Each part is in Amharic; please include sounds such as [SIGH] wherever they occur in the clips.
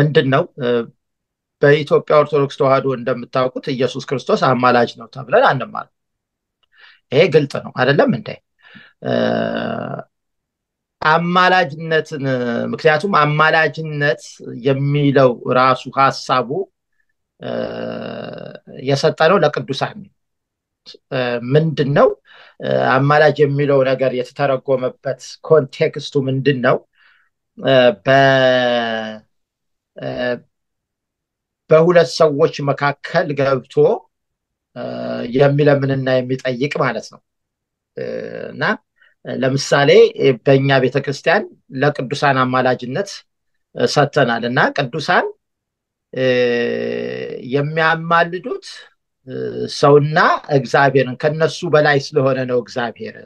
ምንድን ነው? በኢትዮጵያ ኦርቶዶክስ ተዋህዶ እንደምታውቁት ኢየሱስ ክርስቶስ አማላጅ ነው ተብለን አንማር። ይሄ ግልጥ ነው አይደለም እንዴ? አማላጅነትን ምክንያቱም አማላጅነት የሚለው ራሱ ሀሳቡ የሰጠ ነው ለቅዱሳን ምንድን ነው አማላጅ የሚለው ነገር የተተረጎመበት ኮንቴክስቱ ምንድን ነው? በሁለት ሰዎች መካከል ገብቶ የሚለምንና የሚጠይቅ ማለት ነው እና ለምሳሌ በእኛ ቤተክርስቲያን ለቅዱሳን አማላጅነት ሰጥተናል እና ቅዱሳን የሚያማልዱት ሰውና እግዚአብሔርን ከነሱ በላይ ስለሆነ ነው እግዚአብሔር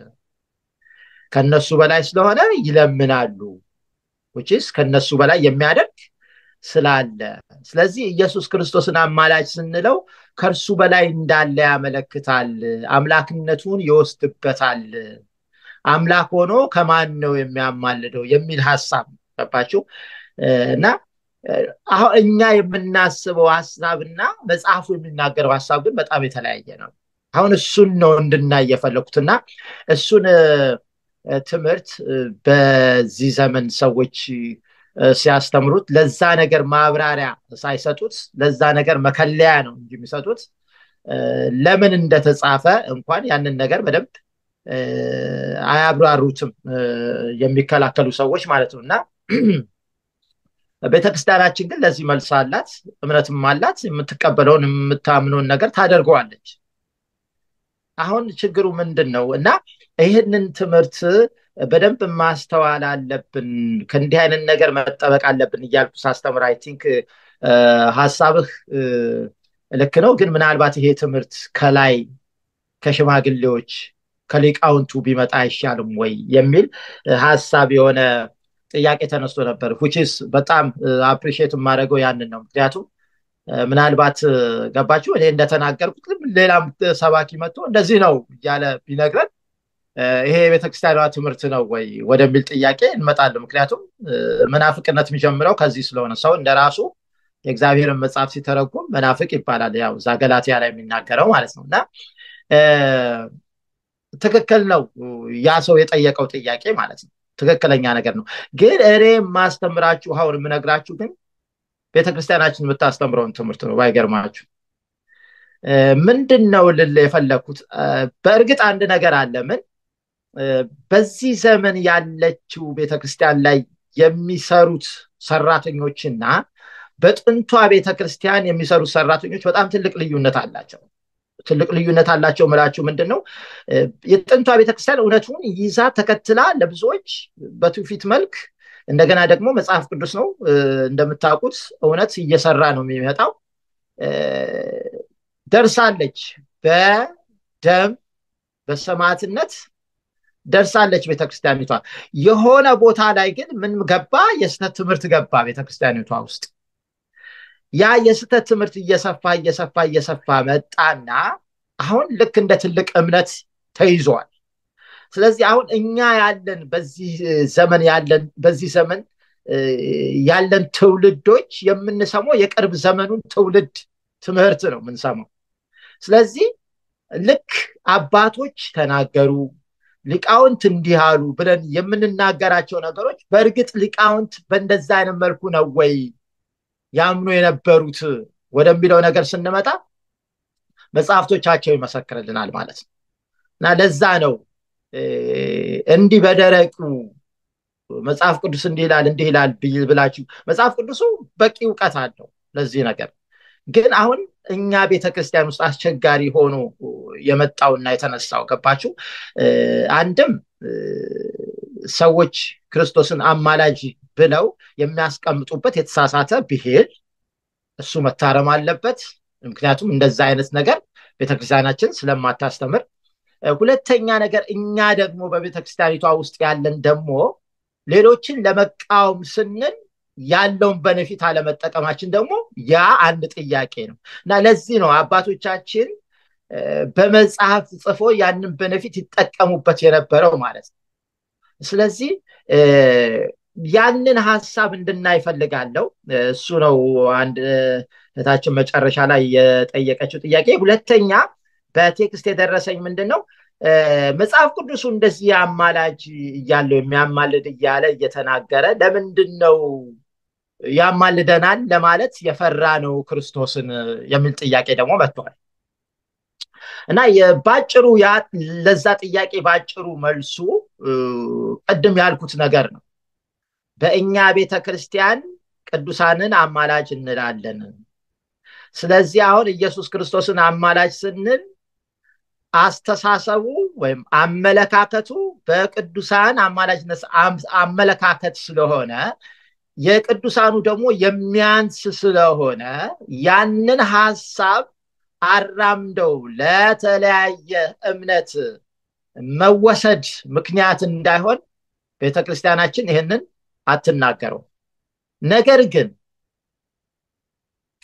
ከነሱ በላይ ስለሆነ ይለምናሉ ውጭስ ከነሱ በላይ የሚያደርግ ስላለ ስለዚህ ኢየሱስ ክርስቶስን አማላጅ ስንለው ከእርሱ በላይ እንዳለ ያመለክታል አምላክነቱን ይወስድበታል አምላክ ሆኖ ከማን ነው የሚያማልደው የሚል ሀሳብ ገባችው እና አሁን እኛ የምናስበው ሀሳብና መጽሐፉ የሚናገረው ሀሳብ ግን በጣም የተለያየ ነው አሁን እሱን ነው እንድናይ የፈለኩትና እሱን ትምህርት በዚህ ዘመን ሰዎች ሲያስተምሩት ለዛ ነገር ማብራሪያ ሳይሰጡት ለዛ ነገር መከለያ ነው እንጂ የሚሰጡት ለምን እንደተጻፈ እንኳን ያንን ነገር በደንብ አያብራሩትም የሚከላከሉ ሰዎች ማለት ነው እና [CLEARS THROAT] ቤተክርስቲያናችን ግን ለዚህ መልስ አላት እምነትም አላት የምትቀበለውን የምታምነውን ነገር ታደርገዋለች አሁን ችግሩ ምንድን ነው እና ይህንን ትምህርት በደንብ ማስተዋል አለብን፣ ከእንዲህ አይነት ነገር መጠበቅ አለብን እያልኩ ሳስተምር አይ ቲንክ ሀሳብህ ልክ ነው፣ ግን ምናልባት ይሄ ትምህርት ከላይ ከሽማግሌዎች ከሊቃውንቱ ቢመጣ አይሻልም ወይ የሚል ሀሳብ የሆነ ጥያቄ ተነስቶ ነበር። ሁቺስ በጣም አፕሪሼት የማደርገው ያንን ነው። ምክንያቱም ምናልባት ገባችሁ እኔ እንደተናገርኩት ሌላም ሰባኪ መጥቶ እንደዚህ ነው እያለ ቢነግረን ይሄ የቤተክርስቲያኗ ትምህርት ነው ወይ ወደሚል ጥያቄ እንመጣለን ምክንያቱም መናፍቅነት የሚጀምረው ከዚህ ስለሆነ ሰው እንደራሱ የእግዚአብሔርን መጽሐፍ ሲተረጉም መናፍቅ ይባላል ያው እዛ ገላትያ ላይ የሚናገረው ማለት ነው እና ትክክል ነው ያ ሰው የጠየቀው ጥያቄ ማለት ነው ትክክለኛ ነገር ነው ግን እኔ የማስተምራችሁ አሁን የምነግራችሁ ግን ቤተክርስቲያናችን የምታስተምረውን ትምህርት ነው ባይገርማችሁ ምንድን ነው ልል የፈለግኩት በእርግጥ አንድ ነገር አለ ምን በዚህ ዘመን ያለችው ቤተክርስቲያን ላይ የሚሰሩት ሰራተኞችና በጥንቷ ቤተክርስቲያን የሚሰሩት ሰራተኞች በጣም ትልቅ ልዩነት አላቸው ትልቅ ልዩነት አላቸው ምላችሁ ምንድን ነው የጥንቷ ቤተክርስቲያን እውነቱን ይዛ ተከትላ ለብዙዎች በትውፊት መልክ እንደገና ደግሞ መጽሐፍ ቅዱስ ነው እንደምታውቁት እውነት እየሰራ ነው የሚመጣው ደርሳለች በደም በሰማዕትነት ደርሳለች ቤተክርስቲያኒቷ። የሆነ ቦታ ላይ ግን ምን ገባ? የስተት ትምህርት ገባ ቤተክርስቲያኒቷ ውስጥ። ያ የስህተት ትምህርት እየሰፋ እየሰፋ እየሰፋ መጣና አሁን ልክ እንደ ትልቅ እምነት ተይዟል። ስለዚህ አሁን እኛ ያለን በዚህ ዘመን ያለን በዚህ ዘመን ያለን ትውልዶች የምንሰማው የቅርብ ዘመኑን ትውልድ ትምህርት ነው የምንሰማው። ስለዚህ ልክ አባቶች ተናገሩ፣ ሊቃውንት እንዲህ አሉ ብለን የምንናገራቸው ነገሮች በእርግጥ ሊቃውንት በእንደዛ አይነት መልኩ ነው ወይ ያምኑ የነበሩት ወደሚለው ነገር ስንመጣ መጽሐፍቶቻቸው ይመሰክርልናል ማለት ነው እና ለዛ ነው እንዲህ በደረቁ መጽሐፍ ቅዱስ እንዲህ ይላል እንዲህ ይላል ብላችሁ መጽሐፍ ቅዱሱ በቂ እውቀት አለው ለዚህ ነገር ግን አሁን እኛ ቤተክርስቲያን ውስጥ አስቸጋሪ ሆኖ የመጣውና የተነሳው ገባችሁ አንድም ሰዎች ክርስቶስን አማላጅ ብለው የሚያስቀምጡበት የተሳሳተ ብሄል እሱ መታረም አለበት ምክንያቱም እንደዛ አይነት ነገር ቤተክርስቲያናችን ስለማታስተምር ሁለተኛ ነገር እኛ ደግሞ በቤተክርስቲያኒቷ ውስጥ ያለን ደግሞ ሌሎችን ለመቃወም ስንል ያለውን በነፊት አለመጠቀማችን ደግሞ ያ አንድ ጥያቄ ነው እና ለዚህ ነው አባቶቻችን በመጽሐፍ ጽፎ ያንን በነፊት ይጠቀሙበት የነበረው ማለት ነው ስለዚህ ያንን ሀሳብ እንድናይፈልጋለው እሱ ነው አንድ እህታችን መጨረሻ ላይ የጠየቀችው ጥያቄ ሁለተኛ በቴክስት የደረሰኝ ምንድን ነው መጽሐፍ ቅዱሱ እንደዚህ አማላጅ እያለው የሚያማልድ እያለ እየተናገረ ለምንድን ነው ያማልደናል ለማለት የፈራ ነው ክርስቶስን የሚል ጥያቄ ደግሞ መጥቷል እና ባጭሩ ለዛ ጥያቄ ባጭሩ መልሱ ቅድም ያልኩት ነገር ነው በእኛ ቤተ ክርስቲያን ቅዱሳንን አማላጅ እንላለን ስለዚህ አሁን ኢየሱስ ክርስቶስን አማላጅ ስንል አስተሳሰቡ ወይም አመለካከቱ በቅዱሳን አማላጅነት አመለካከት ስለሆነ የቅዱሳኑ ደግሞ የሚያንስ ስለሆነ ያንን ሀሳብ አራምደው ለተለያየ እምነት መወሰድ ምክንያት እንዳይሆን ቤተክርስቲያናችን ይህንን አትናገረው ነገር ግን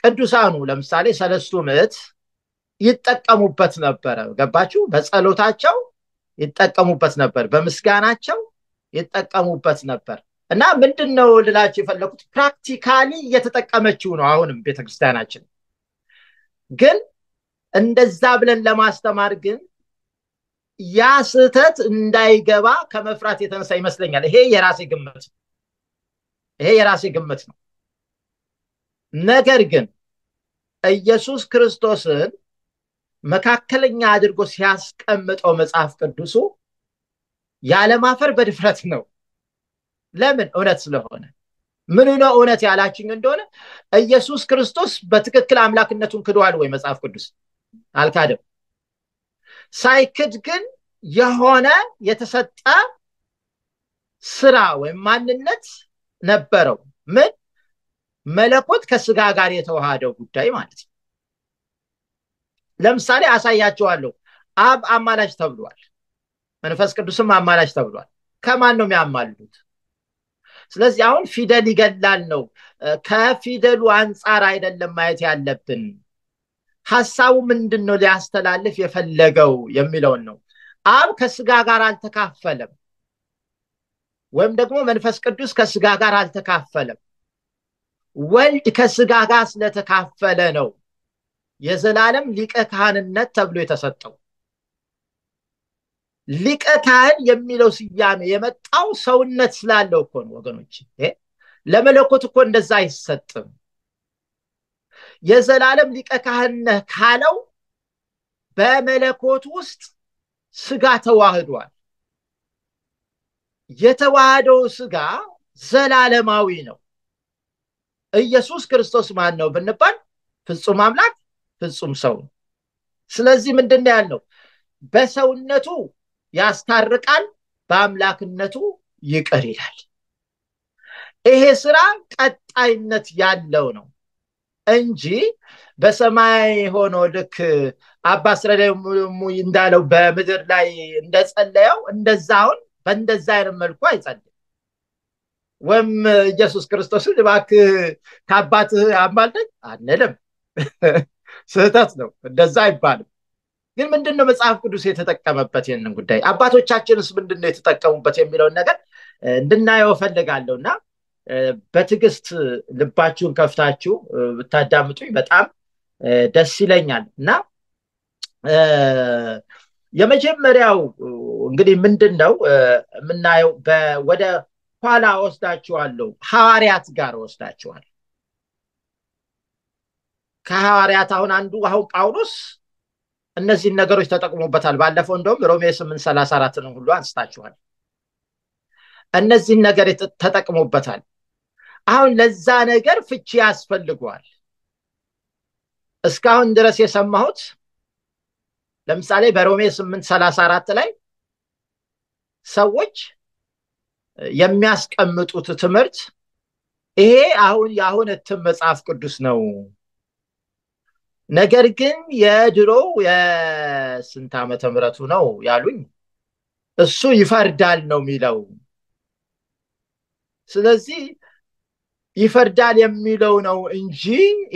ቅዱሳኑ ለምሳሌ ሰለስቱ ምት ይጠቀሙበት ነበረ ገባችሁ በጸሎታቸው ይጠቀሙበት ነበር በምስጋናቸው ይጠቀሙበት ነበር እና ምንድን ነው ልላቸው የፈለኩት ፕራክቲካሊ እየተጠቀመችው ነው አሁንም ቤተክርስቲያናችን ግን እንደዛ ብለን ለማስተማር ግን ያ ስህተት እንዳይገባ ከመፍራት የተነሳ ይመስለኛል ይሄ የራሴ ግምት ይሄ የራሴ ግምት ነው ነገር ግን ኢየሱስ ክርስቶስን መካከለኛ አድርጎ ሲያስቀምጠው መጽሐፍ ቅዱሱ ያለማፈር በድፍረት ነው ለምን? እውነት ስለሆነ። ምን ነው እውነት ያላችኝ እንደሆነ ኢየሱስ ክርስቶስ በትክክል አምላክነቱን ክዷል ወይ? መጽሐፍ ቅዱስ አልካደም። ሳይክድ ግን የሆነ የተሰጠ ስራ ወይም ማንነት ነበረው። ምን መለኮት ከስጋ ጋር የተዋሃደው ጉዳይ ማለት ነው። ለምሳሌ አሳያቸዋለሁ። አብ አማላጅ ተብሏል። መንፈስ ቅዱስም አማላጅ ተብሏል። ከማን ነው የሚያማሉት ስለዚህ አሁን ፊደል ይገላል ነው ከፊደሉ አንጻር አይደለም ማየት ያለብን ሀሳቡ ምንድን ነው ሊያስተላልፍ የፈለገው የሚለውን ነው አብ ከስጋ ጋር አልተካፈለም ወይም ደግሞ መንፈስ ቅዱስ ከስጋ ጋር አልተካፈለም ወልድ ከስጋ ጋር ስለተካፈለ ነው የዘላለም ሊቀ ካህንነት ተብሎ የተሰጠው ሊቀ ካህን የሚለው ስያሜ የመጣው ሰውነት ስላለው እኮ ነው ወገኖች ለመለኮት እኮ እንደዛ አይሰጥም የዘላለም ሊቀ ካህን ካለው በመለኮት ውስጥ ስጋ ተዋህዷል የተዋህደው ስጋ ዘላለማዊ ነው ኢየሱስ ክርስቶስ ማን ነው ብንባል ፍጹም አምላክ ፍጹም ሰው ነው? ስለዚህ ምንድን ያለው በሰውነቱ ያስታርቃል፣ በአምላክነቱ ይቅር ይላል። ይሄ ስራ ቀጣይነት ያለው ነው እንጂ በሰማይ ሆኖ ልክ አባ ስረሙ እንዳለው በምድር ላይ እንደጸለየው እንደዛ አሁን በእንደዛ አይነት መልኩ አይጸልም። ወይም ኢየሱስ ክርስቶስን እባክህ ከአባትህ አማልደኝ አንልም። [LAUGHS] ስህተት ነው። እንደዛ አይባልም። ግን ምንድን ነው መጽሐፍ ቅዱስ የተጠቀመበት ይህንን ጉዳይ አባቶቻችንስ ምንድን ነው የተጠቀሙበት የሚለውን ነገር እንድናየው ፈልጋለሁ እና በትዕግስት ልባችሁን ከፍታችሁ ብታዳምጡኝ በጣም ደስ ይለኛል እና የመጀመሪያው እንግዲህ ምንድን ነው የምናየው ወደ ኋላ ወስዳችኋለሁ ሐዋርያት ጋር ወስዳችኋል ከሐዋርያት አሁን አንዱ አሁን ጳውሎስ እነዚህን ነገሮች ተጠቅሞበታል ባለፈው እንደውም ሮሜ ስምንት ሰላሳ አራትንም ሁሉ አንስታችኋል እነዚህን ነገር ተጠቅሞበታል አሁን ለዛ ነገር ፍቺ ያስፈልገዋል እስካሁን ድረስ የሰማሁት ለምሳሌ በሮሜ ስምንት ሰላሳ አራት ላይ ሰዎች የሚያስቀምጡት ትምህርት ይሄ አሁን የአሁን እትም መጽሐፍ ቅዱስ ነው ነገር ግን የድሮ የስንት ዓመተ ምረቱ ነው ያሉኝ እሱ ይፈርዳል ነው የሚለው። ስለዚህ ይፈርዳል የሚለው ነው እንጂ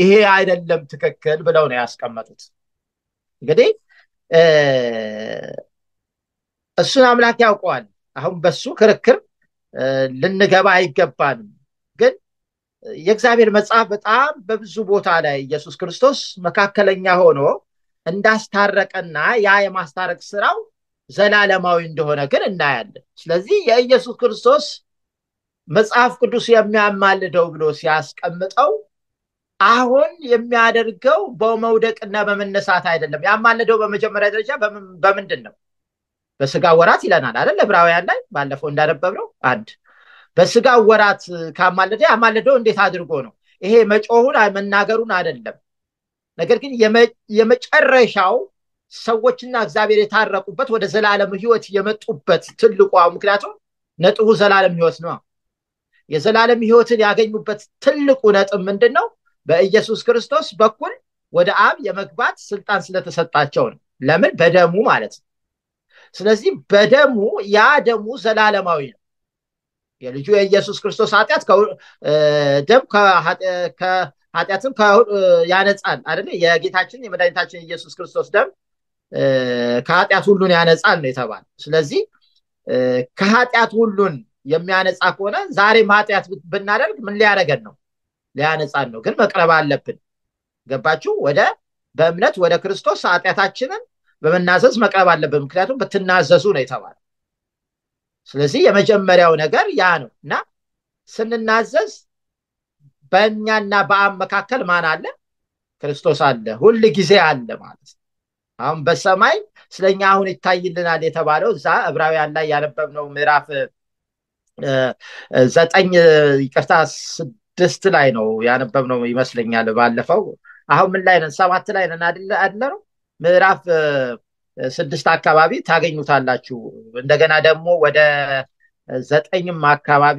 ይሄ አይደለም ትክክል ብለው ነው ያስቀመጡት። እንግዲህ እሱን አምላክ ያውቀዋል። አሁን በሱ ክርክር ልንገባ አይገባንም። የእግዚአብሔር መጽሐፍ በጣም በብዙ ቦታ ላይ ኢየሱስ ክርስቶስ መካከለኛ ሆኖ እንዳስታረቀና ያ የማስታረቅ ስራው ዘላለማዊ እንደሆነ ግን እናያለን ስለዚህ የኢየሱስ ክርስቶስ መጽሐፍ ቅዱስ የሚያማልደው ብሎ ሲያስቀምጠው አሁን የሚያደርገው በመውደቅና በመነሳት አይደለም ያማልደው በመጀመሪያ ደረጃ በምንድን ነው በስጋ ወራት ይለናል አይደል ዕብራውያን ላይ ባለፈው እንዳነበብ ነው አንድ በስጋ ወራት ካማለደ ያማለደው እንዴት አድርጎ ነው? ይሄ መጮሁን መናገሩን አይደለም። ነገር ግን የመጨረሻው ሰዎችና እግዚአብሔር የታረቁበት ወደ ዘላለም ህይወት የመጡበት ትልቋ ምክንያቱም ነጥቡ ዘላለም ህይወት ነው። የዘላለም ህይወትን ያገኙበት ትልቁ ነጥብ ምንድን ነው? በኢየሱስ ክርስቶስ በኩል ወደ አብ የመግባት ስልጣን ስለተሰጣቸው ነው። ለምን? በደሙ ማለት ነው። ስለዚህ በደሙ ያ ደሙ ዘላለማዊ ነው። የልጁ የኢየሱስ ክርስቶስ ኃጢአት ደም ከኃጢአትም ያነጻል አይደለ የጌታችን የመድኃኒታችን የኢየሱስ ክርስቶስ ደም ከኃጢአት ሁሉን ያነጻል ነው የተባል ስለዚህ ከኃጢአት ሁሉን የሚያነጻ ከሆነ ዛሬም ኃጢአት ብናደርግ ምን ሊያደረገን ነው ሊያነጻን ነው ግን መቅረብ አለብን ገባችሁ ወደ በእምነት ወደ ክርስቶስ ኃጢአታችንን በመናዘዝ መቅረብ አለብን ምክንያቱም ብትናዘዙ ነው የተባለ ስለዚህ የመጀመሪያው ነገር ያ ነው እና ስንናዘዝ በእኛና በአብ መካከል ማን አለ ክርስቶስ አለ ሁል ጊዜ አለ ማለት ነው አሁን በሰማይ ስለኛ አሁን ይታይልናል የተባለው እዛ እብራውያን ላይ ያነበብነው ምዕራፍ ዘጠኝ ይቅርታ ስድስት ላይ ነው ያነበብነው ይመስለኛል ባለፈው አሁን ምን ላይ ነን ሰባት ላይ ነን አለ ነው ምዕራፍ ስድስት አካባቢ ታገኙታላችሁ። እንደገና ደግሞ ወደ ዘጠኝም አካባቢ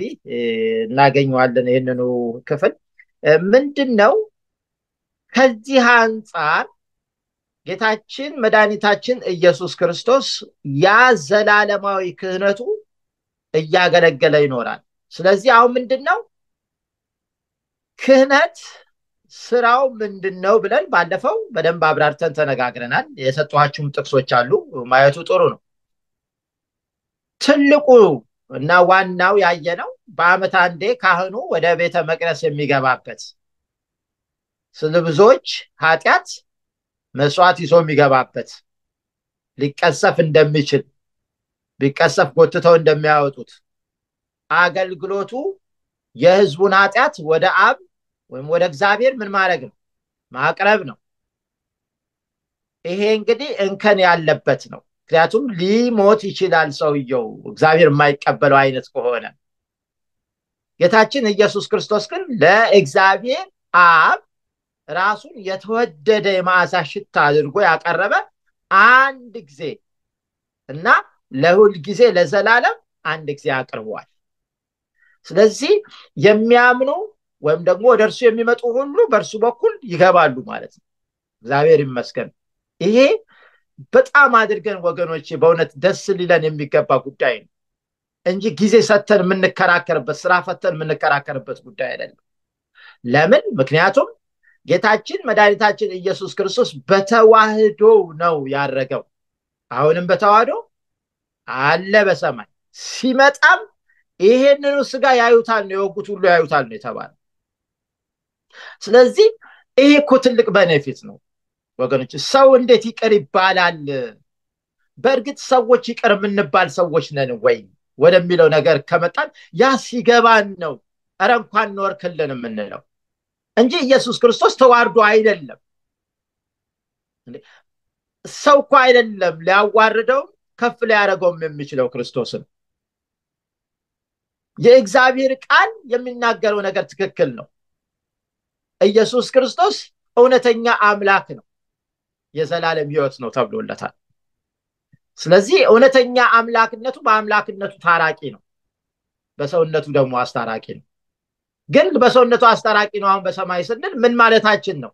እናገኘዋለን ይህንኑ ክፍል ምንድን ነው። ከዚህ አንጻር ጌታችን መድኃኒታችን ኢየሱስ ክርስቶስ ያ ዘላለማዊ ክህነቱ እያገለገለ ይኖራል። ስለዚህ አሁን ምንድን ነው ክህነት ስራው ምንድን ነው ብለን ባለፈው በደንብ አብራርተን ተነጋግረናል። የሰጧችሁም ጥቅሶች አሉ፣ ማየቱ ጥሩ ነው። ትልቁ እና ዋናው ያየነው በአመት አንዴ ካህኑ ወደ ቤተ መቅደስ የሚገባበት ስለ ብዙዎች ኃጢአት መስዋዕት ይዞ የሚገባበት ሊቀሰፍ እንደሚችል ቢቀሰፍ ጎትተው እንደሚያወጡት አገልግሎቱ የህዝቡን ኃጢአት ወደ አብ ወይም ወደ እግዚአብሔር ምን ማድረግ ነው ማቅረብ ነው ይሄ እንግዲህ እንከን ያለበት ነው ምክንያቱም ሊሞት ይችላል ሰውየው እግዚአብሔር የማይቀበለው አይነት ከሆነ ጌታችን ኢየሱስ ክርስቶስ ግን ለእግዚአብሔር አብ ራሱን የተወደደ የማዕዛ ሽታ አድርጎ ያቀረበ አንድ ጊዜ እና ለሁል ጊዜ ለዘላለም አንድ ጊዜ አቅርቧል ስለዚህ የሚያምኑ ወይም ደግሞ ወደ እርሱ የሚመጡ ሁሉ በእርሱ በኩል ይገባሉ ማለት ነው እግዚአብሔር ይመስገን ይሄ በጣም አድርገን ወገኖች በእውነት ደስ ሊለን የሚገባ ጉዳይ ነው እንጂ ጊዜ ሰተን የምንከራከርበት ስራ ፈተን የምንከራከርበት ጉዳይ አይደለም ለምን ምክንያቱም ጌታችን መድኃኒታችን ኢየሱስ ክርስቶስ በተዋህዶ ነው ያረገው አሁንም በተዋህዶ አለ በሰማይ ሲመጣም ይሄንኑ ስጋ ያዩታል ነው የወጉት ሁሉ ያዩታል ነው የተባለ ስለዚህ ይሄ እኮ ትልቅ በኔፊት ነው ወገኖች ሰው እንዴት ይቅር ይባላል በእርግጥ ሰዎች ይቅር የምንባል ሰዎች ነን ወይ ወደሚለው ነገር ከመጣን ያ ሲገባን ነው ረ እንኳን ኖርክልን የምንለው እንጂ ኢየሱስ ክርስቶስ ተዋርዶ አይደለም ሰው እኳ አይደለም ሊያዋርደውም ከፍ ሊያደረገውም የሚችለው ክርስቶስን የእግዚአብሔር ቃል የሚናገረው ነገር ትክክል ነው ኢየሱስ ክርስቶስ እውነተኛ አምላክ ነው የዘላለም ህይወት ነው ተብሎለታል ስለዚህ እውነተኛ አምላክነቱ በአምላክነቱ ታራቂ ነው በሰውነቱ ደግሞ አስታራቂ ነው ግን በሰውነቱ አስታራቂ ነው አሁን በሰማይ ስንል ምን ማለታችን ነው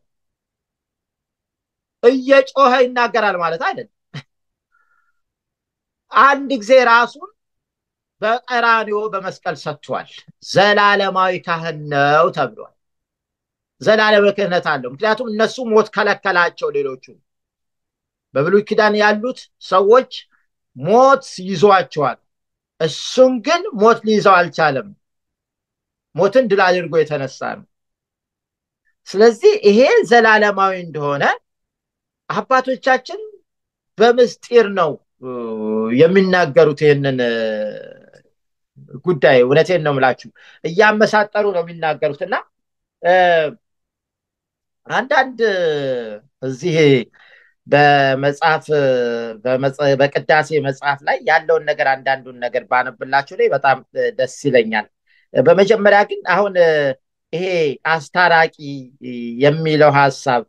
እየጮኸ ይናገራል ማለት አይደለም አንድ ጊዜ ራሱን በቀራኒዮ በመስቀል ሰጥቷል ዘላለማዊ ካህን ነው ተብሏል ዘላለም ክህነት አለው ምክንያቱም እነሱ ሞት ከለከላቸው ሌሎቹ በብሉ ኪዳን ያሉት ሰዎች ሞት ይዘዋቸዋል እሱም ግን ሞት ሊይዘው አልቻለም ሞትን ድል አድርጎ የተነሳ ነው ስለዚህ ይሄ ዘላለማዊ እንደሆነ አባቶቻችን በምስጢር ነው የሚናገሩት ይህንን ጉዳይ እውነቴን ነው ምላችሁ እያመሳጠሩ ነው የሚናገሩት እና አንዳንድ እዚህ በመጽሐፍ በቅዳሴ መጽሐፍ ላይ ያለውን ነገር አንዳንዱን ነገር ባነብላችሁ ላይ በጣም ደስ ይለኛል። በመጀመሪያ ግን አሁን ይሄ አስታራቂ የሚለው ሀሳብ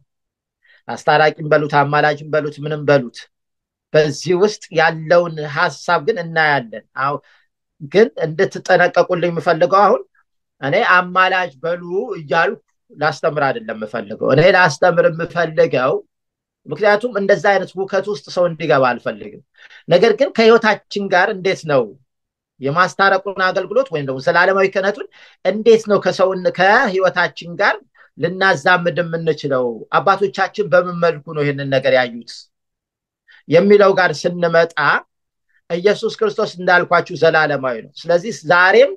አስታራቂን በሉት አማላጅን በሉት ምንም በሉት በዚህ ውስጥ ያለውን ሀሳብ ግን እናያለን። ግን እንድትጠነቀቁልኝ የምፈልገው አሁን እኔ አማላጅ በሉ እያልኩ ላስተምር አይደለም የምፈልገው። እኔ ላስተምር የምፈልገው ምክንያቱም እንደዛ አይነት ውከት ውስጥ ሰው እንዲገባ አልፈልግም። ነገር ግን ከህይወታችን ጋር እንዴት ነው የማስታረቁን አገልግሎት ወይም ደግሞ ዘላለማዊ ክህነቱን እንዴት ነው ከሰውን ከህይወታችን ጋር ልናዛምድ የምንችለው? አባቶቻችን በምን መልኩ ነው ይህንን ነገር ያዩት የሚለው ጋር ስንመጣ ኢየሱስ ክርስቶስ እንዳልኳችሁ ዘላለማዊ ነው። ስለዚህ ዛሬም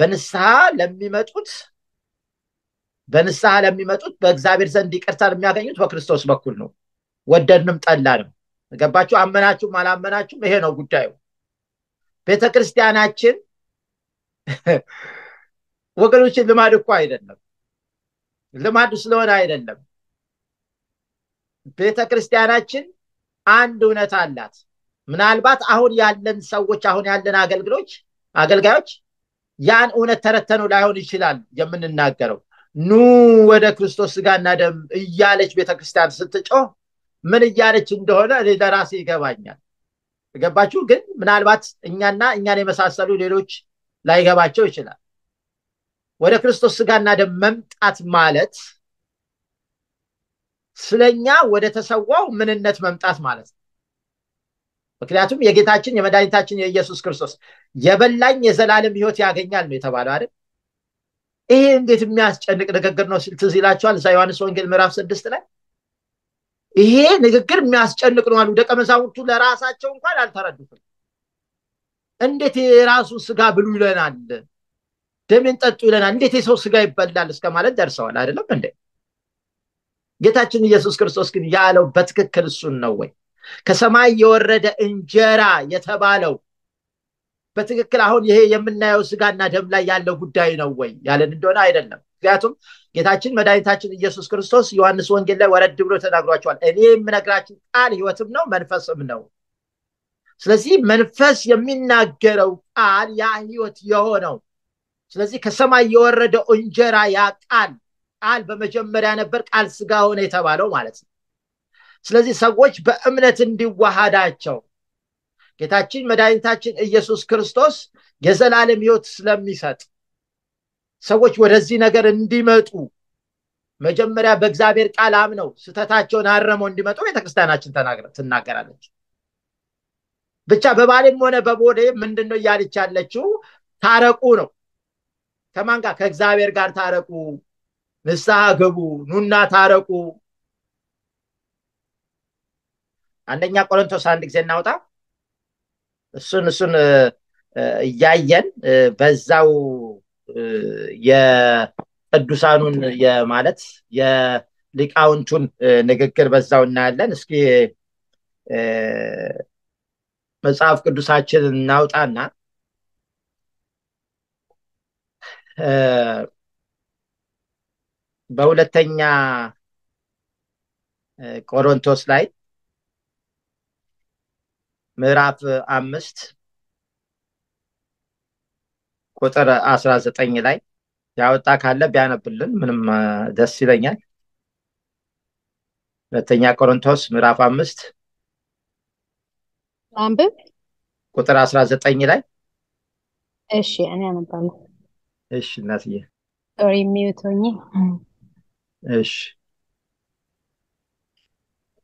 በንስሐ ለሚመጡት በንስሐ ለሚመጡት በእግዚአብሔር ዘንድ ይቅርታ የሚያገኙት በክርስቶስ በኩል ነው ወደንም ጠላንም ገባችሁ አመናችሁም አላመናችሁም ይሄ ነው ጉዳዩ ቤተ ክርስቲያናችን [LAUGHS] ወገኖችን ልማድ እኮ አይደለም ልማድ ስለሆነ አይደለም ቤተ ክርስቲያናችን አንድ እውነት አላት ምናልባት አሁን ያለን ሰዎች አሁን ያለን አገልግሎች አገልጋዮች ያን እውነት ተረተኑ ላይሆን ይችላል የምንናገረው ኑ ወደ ክርስቶስ ስጋና ደም እያለች ቤተክርስቲያን ስትጮ ምን እያለች እንደሆነ እኔ ለራሴ ይገባኛል። ገባችሁ? ግን ምናልባት እኛና እኛን የመሳሰሉ ሌሎች ላይገባቸው ይችላል። ወደ ክርስቶስ ስጋና ደም መምጣት ማለት ስለኛ ወደ ተሰዋው ምንነት መምጣት ማለት ነው። ምክንያቱም የጌታችን የመድኃኒታችን የኢየሱስ ክርስቶስ የበላኝ የዘላለም ህይወት ያገኛል ነው የተባለው አይደል? ይሄ እንዴት የሚያስጨንቅ ንግግር ነው ሲል ትዝ ይላቸዋል እዛ ዮሐንስ ወንጌል ምዕራፍ ስድስት ላይ ይሄ ንግግር የሚያስጨንቅ ነው አሉ ደቀ መዛሙርቱ ለራሳቸው እንኳን አልተረዱትም እንዴት የራሱ ስጋ ብሉ ይለናል ደሜን ጠጡ ይለናል እንዴት የሰው ስጋ ይበላል እስከ ማለት ደርሰዋል አይደለም እንደ ጌታችን ኢየሱስ ክርስቶስ ግን ያለው በትክክል እሱን ነው ወይ ከሰማይ የወረደ እንጀራ የተባለው በትክክል አሁን ይሄ የምናየው ስጋና ደም ላይ ያለው ጉዳይ ነው ወይ ያለን እንደሆነ አይደለም። ምክንያቱም ጌታችን መድኃኒታችን ኢየሱስ ክርስቶስ ዮሐንስ ወንጌል ላይ ወረድ ብሎ ተናግሯቸዋል። እኔ የምነግራችን ቃል ህይወትም ነው መንፈስም ነው። ስለዚህ መንፈስ የሚናገረው ቃል ያ ህይወት የሆነው ስለዚህ ከሰማይ የወረደ እንጀራ ያ ቃል ቃል በመጀመሪያ ነበር፣ ቃል ስጋ ሆነ የተባለው ማለት ነው። ስለዚህ ሰዎች በእምነት እንዲዋሃዳቸው ጌታችን መድኃኒታችን ኢየሱስ ክርስቶስ የዘላለም ህይወት ስለሚሰጥ ሰዎች ወደዚህ ነገር እንዲመጡ መጀመሪያ በእግዚአብሔር ቃል አምነው ስህተታቸውን አረመው እንዲመጡ ቤተክርስቲያናችን ትናገራለች ብቻ በባሌም ሆነ በቦዴ ምንድን እያለች ያለችው ታረቁ ነው ከማን ጋር ከእግዚአብሔር ጋር ታረቁ ንስሐ ግቡ ኑና ታረቁ አንደኛ ቆሮንቶስ አንድ ጊዜ እናውጣ እሱን እሱን እያየን በዛው የቅዱሳኑን ማለት የሊቃውንቱን ንግግር በዛው እናያለን እስኪ መጽሐፍ ቅዱሳችን እናውጣና በሁለተኛ ቆሮንቶስ ላይ ምዕራፍ አምስት ቁጥር አስራ ዘጠኝ ላይ ያወጣ ካለ ቢያነብልን ምንም ደስ ይለኛል። ሁለተኛ ቆሮንቶስ ምዕራፍ አምስት አንብብ ቁጥር አስራ ዘጠኝ ላይ እሺ፣ እኔ አነባለሁ። እሺ እናትዬ ሶሪ እሺ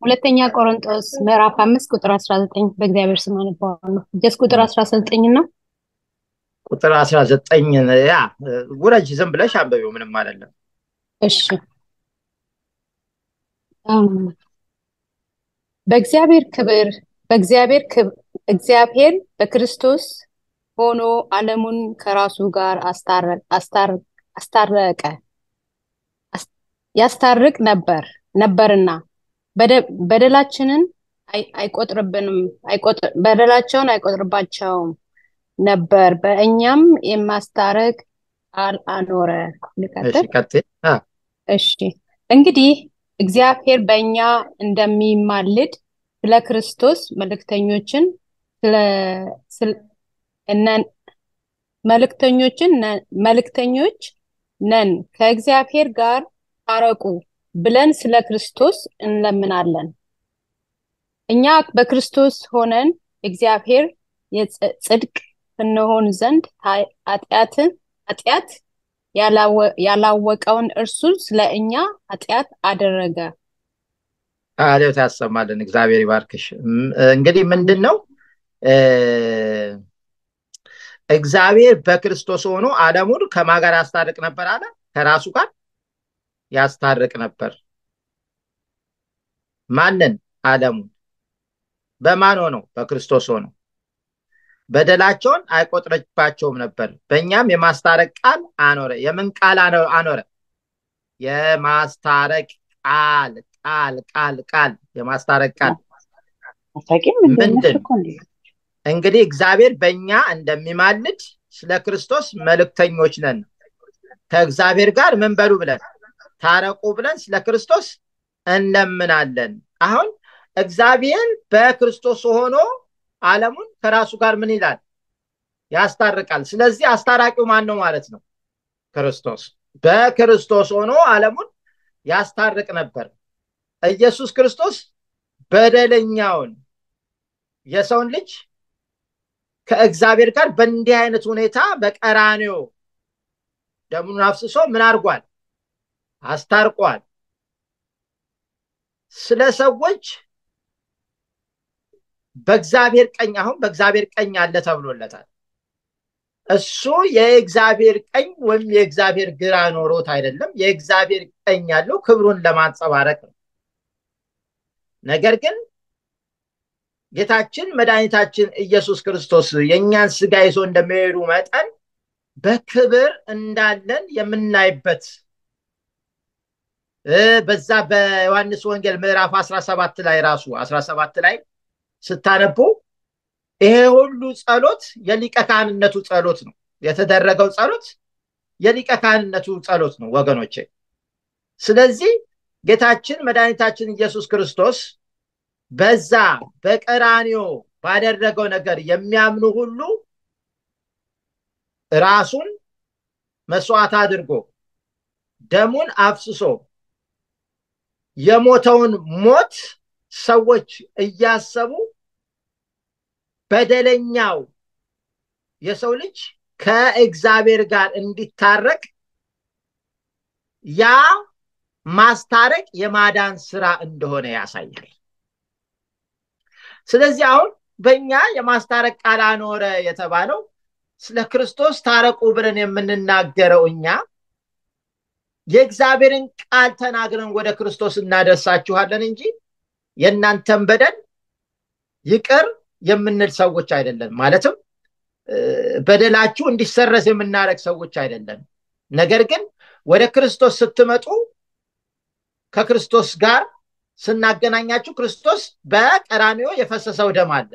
ሁለተኛ ቆሮንጦስ ምዕራፍ አምስት ቁጥር አስራ ዘጠኝ በእግዚአብሔር ስም አነባዋለሁ። ጀስ ቁጥር አስራ ዘጠኝ ነው ቁጥር አስራ ዘጠኝ ያ ውረጅ ዝም ብለሽ አንበቢው ምንም አይደለም። እሺ በእግዚአብሔር ክብር በእግዚአብሔር እግዚአብሔር በክርስቶስ ሆኖ ዓለሙን ከራሱ ጋር አስታረቀ ያስታርቅ ነበር ነበርና በደላችንን አይቆጥርብንም በደላቸውን አይቆጥርባቸውም ነበር በእኛም የማስታረቅ ቃል አኖረ እሺ እንግዲህ እግዚአብሔር በእኛ እንደሚማልድ ስለ ክርስቶስ መልእክተኞችን መልእክተኞችን መልእክተኞች ነን ከእግዚአብሔር ጋር ታረቁ ብለን ስለ ክርስቶስ እንለምናለን። እኛ በክርስቶስ ሆነን እግዚአብሔር የጽድቅ እንሆን ዘንድ ኃጢአት ያላወቀውን እርሱ ስለ እኛ ኃጢአት አደረገ። ኃጢአት ያሰማልን። እግዚአብሔር ይባርክሽ። እንግዲህ ምንድን ነው እግዚአብሔር በክርስቶስ ሆኖ ዓለሙን ከማን ጋር ያስታርቅ ነበር አለ? ከራሱ ጋር ያስታርቅ ነበር። ማንን? ዓለሙን። በማን ሆኖ? በክርስቶስ ሆኖ። በደላቸውን አይቆጥረባቸውም ነበር። በእኛም የማስታረቅ ቃል አኖረ። የምን ቃል አኖረ? የማስታረቅ ቃል ቃል ቃል ቃል የማስታረቅ ቃል ምንድን? እንግዲህ እግዚአብሔር በእኛ እንደሚማልድ ስለ ክርስቶስ መልእክተኞች ነን ከእግዚአብሔር ጋር ምን በሉ ብለን ታረቁ ብለን ስለ ክርስቶስ እንለምናለን አሁን እግዚአብሔር በክርስቶስ ሆኖ አለሙን ከራሱ ጋር ምን ይላል ያስታርቃል ስለዚህ አስታራቂው ማን ነው ማለት ነው ክርስቶስ በክርስቶስ ሆኖ አለሙን ያስታርቅ ነበር ኢየሱስ ክርስቶስ በደለኛውን የሰውን ልጅ ከእግዚአብሔር ጋር በእንዲህ አይነት ሁኔታ በቀራኔው ደሙን አፍስሶ ምን አድርጓል አስታርቋል። ስለ ሰዎች በእግዚአብሔር ቀኝ አሁን በእግዚአብሔር ቀኝ አለ ተብሎለታል። እሱ የእግዚአብሔር ቀኝ ወይም የእግዚአብሔር ግራ ኖሮት አይደለም። የእግዚአብሔር ቀኝ ያለው ክብሩን ለማንጸባረቅ ነው። ነገር ግን ጌታችን መድኃኒታችን ኢየሱስ ክርስቶስ የእኛን ስጋ ይዞ እንደሚሄዱ መጠን በክብር እንዳለን የምናይበት በዛ በዮሐንስ ወንጌል ምዕራፍ 17 ላይ ራሱ 17 ላይ ስታነቡ ይሄ ሁሉ ጸሎት የሊቀ ካህንነቱ ጸሎት ነው የተደረገው ጸሎት የሊቀ ካህንነቱ ጸሎት ነው ወገኖቼ ስለዚህ ጌታችን መድኃኒታችን ኢየሱስ ክርስቶስ በዛ በቀራኒዮ ባደረገው ነገር የሚያምኑ ሁሉ ራሱን መስዋዕት አድርጎ ደሙን አፍስሶ የሞተውን ሞት ሰዎች እያሰቡ በደለኛው የሰው ልጅ ከእግዚአብሔር ጋር እንዲታረቅ ያ ማስታረቅ የማዳን ስራ እንደሆነ ያሳያል ስለዚህ አሁን በእኛ የማስታረቅ ቃል አኖረ የተባለው ስለ ክርስቶስ ታረቁ ብለን የምንናገረው እኛ የእግዚአብሔርን ቃል ተናግረን ወደ ክርስቶስ እናደርሳችኋለን እንጂ የእናንተን በደል ይቅር የምንል ሰዎች አይደለን ማለትም በደላችሁ እንዲሰረዝ የምናደረግ ሰዎች አይደለን ነገር ግን ወደ ክርስቶስ ስትመጡ ከክርስቶስ ጋር ስናገናኛችሁ ክርስቶስ በቀራኒዮ የፈሰሰው ደም አለ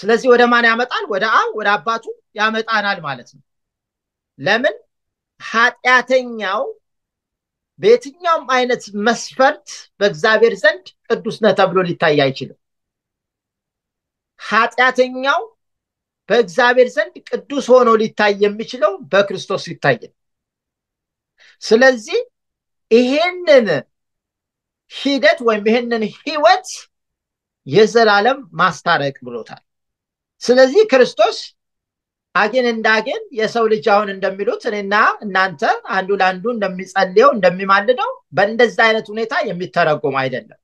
ስለዚህ ወደ ማን ያመጣል ወደ አብ ወደ አባቱ ያመጣናል ማለት ነው ለምን ኃጢአተኛው በየትኛውም አይነት መስፈርት በእግዚአብሔር ዘንድ ቅዱስ ነህ ተብሎ ሊታይ አይችልም ኃጢአተኛው በእግዚአብሔር ዘንድ ቅዱስ ሆኖ ሊታይ የሚችለው በክርስቶስ ይታይ ስለዚህ ይሄንን ሂደት ወይም ይህንን ህይወት የዘላለም ማስታረቅ ብሎታል ስለዚህ ክርስቶስ አጌን እንዳጌን የሰው ልጅ አሁን እንደሚሉት እኔና እናንተ አንዱ ለአንዱ እንደሚጸልየው እንደሚማልደው በእንደዛ አይነት ሁኔታ የሚተረጎም አይደለም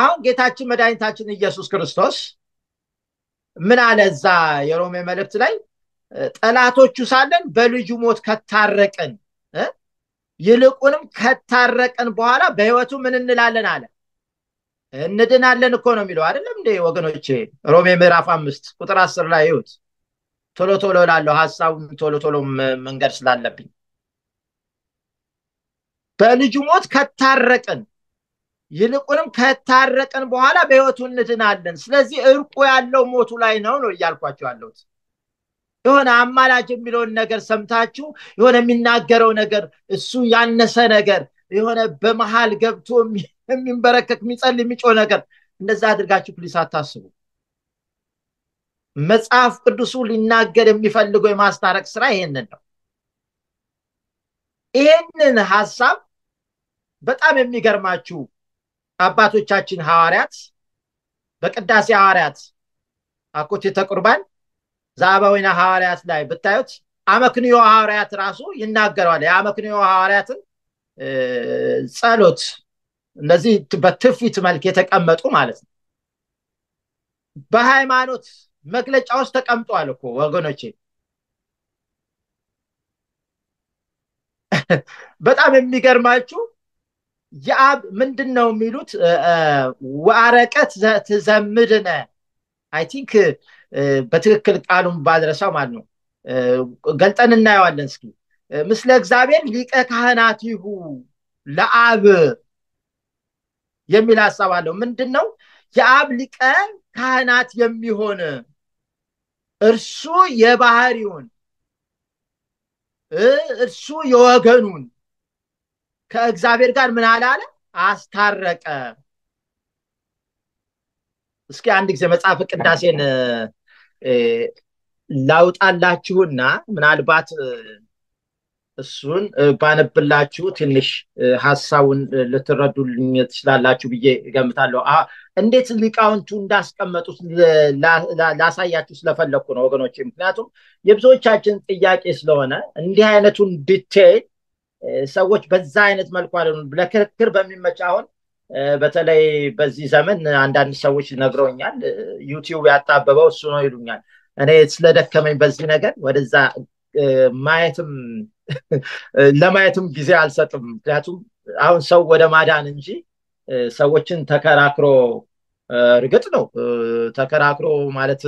አሁን ጌታችን መድኃኒታችን ኢየሱስ ክርስቶስ ምን አለ እዛ የሮሜ መልእክት ላይ ጠላቶቹ ሳለን በልጁ ሞት ከታረቅን ይልቁንም ከታረቅን በኋላ በህይወቱ ምን እንላለን አለ እንድናለን እኮ ነው የሚለው አይደለም እንዴ ወገኖቼ ሮሜ ምዕራፍ አምስት ቁጥር አስር ላይ ይሁት ቶሎ ቶሎ ላለው ሀሳቡን ቶሎ ቶሎ መንገድ ስላለብኝ በልጁ ሞት ከታረቅን ይልቁንም ከታረቅን በኋላ በህይወቱ እንድናለን ስለዚህ እርቁ ያለው ሞቱ ላይ ነው ነው እያልኳቸው ያለሁት የሆነ አማላጅ የሚለውን ነገር ሰምታችሁ የሆነ የሚናገረው ነገር እሱ ያነሰ ነገር የሆነ በመሃል ገብቶ የሚንበረከክ የሚጸል የሚጮህ ነገር እንደዛ አድርጋችሁ ፕሊስ አታስቡ መጽሐፍ ቅዱሱ ሊናገር የሚፈልገው የማስታረቅ ስራ ይሄንን ነው ይሄንን ሀሳብ በጣም የሚገርማችሁ አባቶቻችን ሐዋርያት በቅዳሴ ሐዋርያት አኮቴተ ቁርባን ዛባዊና ሐዋርያት ላይ ብታዩት አመክንዮ ሐዋርያት ራሱ ይናገረዋል የአመክንዮ ሐዋርያትን ጸሎት እነዚህ በትፊት መልክ የተቀመጡ ማለት ነው። በሃይማኖት መግለጫ ውስጥ ተቀምጧል እኮ ወገኖቼ። [LAUGHS] በጣም የሚገርማችሁ የአብ ምንድን ነው የሚሉት ወአረቀት ትዘምድነ አይ ቲንክ በትክክል ቃሉን ባልረሳው ማለት ነው። ገልጠን እናየዋለን። እስኪ ምስለ እግዚአብሔር ሊቀ ካህናት ይሁ ለአብ የሚል ሀሳብ አለው ምንድን ነው የአብ ሊቀ ካህናት የሚሆን እርሱ የባህሪውን እርሱ የወገኑን ከእግዚአብሔር ጋር ምን አላለ አስታረቀ እስኪ አንድ ጊዜ መጽሐፍ ቅዳሴን ላውጣላችሁና ምናልባት እሱን ባነብላችሁ ትንሽ ሀሳቡን ልትረዱልኝ ትችላላችሁ ብዬ ገምታለሁ። እንዴት ሊቃውንቱ እንዳስቀመጡት ላሳያችሁ ስለፈለግኩ ነው ወገኖች። ምክንያቱም የብዙዎቻችን ጥያቄ ስለሆነ እንዲህ አይነቱን ዲቴይል ሰዎች በዛ አይነት መልኩ አለ ለክርክር በሚመች አሁን በተለይ በዚህ ዘመን አንዳንድ ሰዎች ነግረውኛል። ዩቲዩብ ያጣበበው እሱ ነው ይሉኛል። እኔ ስለደከመኝ በዚህ ነገር ወደዛ ማየትም [LAUGHS] ለማየትም ጊዜ አልሰጥም ምክንያቱም አሁን ሰው ወደ ማዳን እንጂ ሰዎችን ተከራክሮ እርግጥ ነው ተከራክሮ ማለት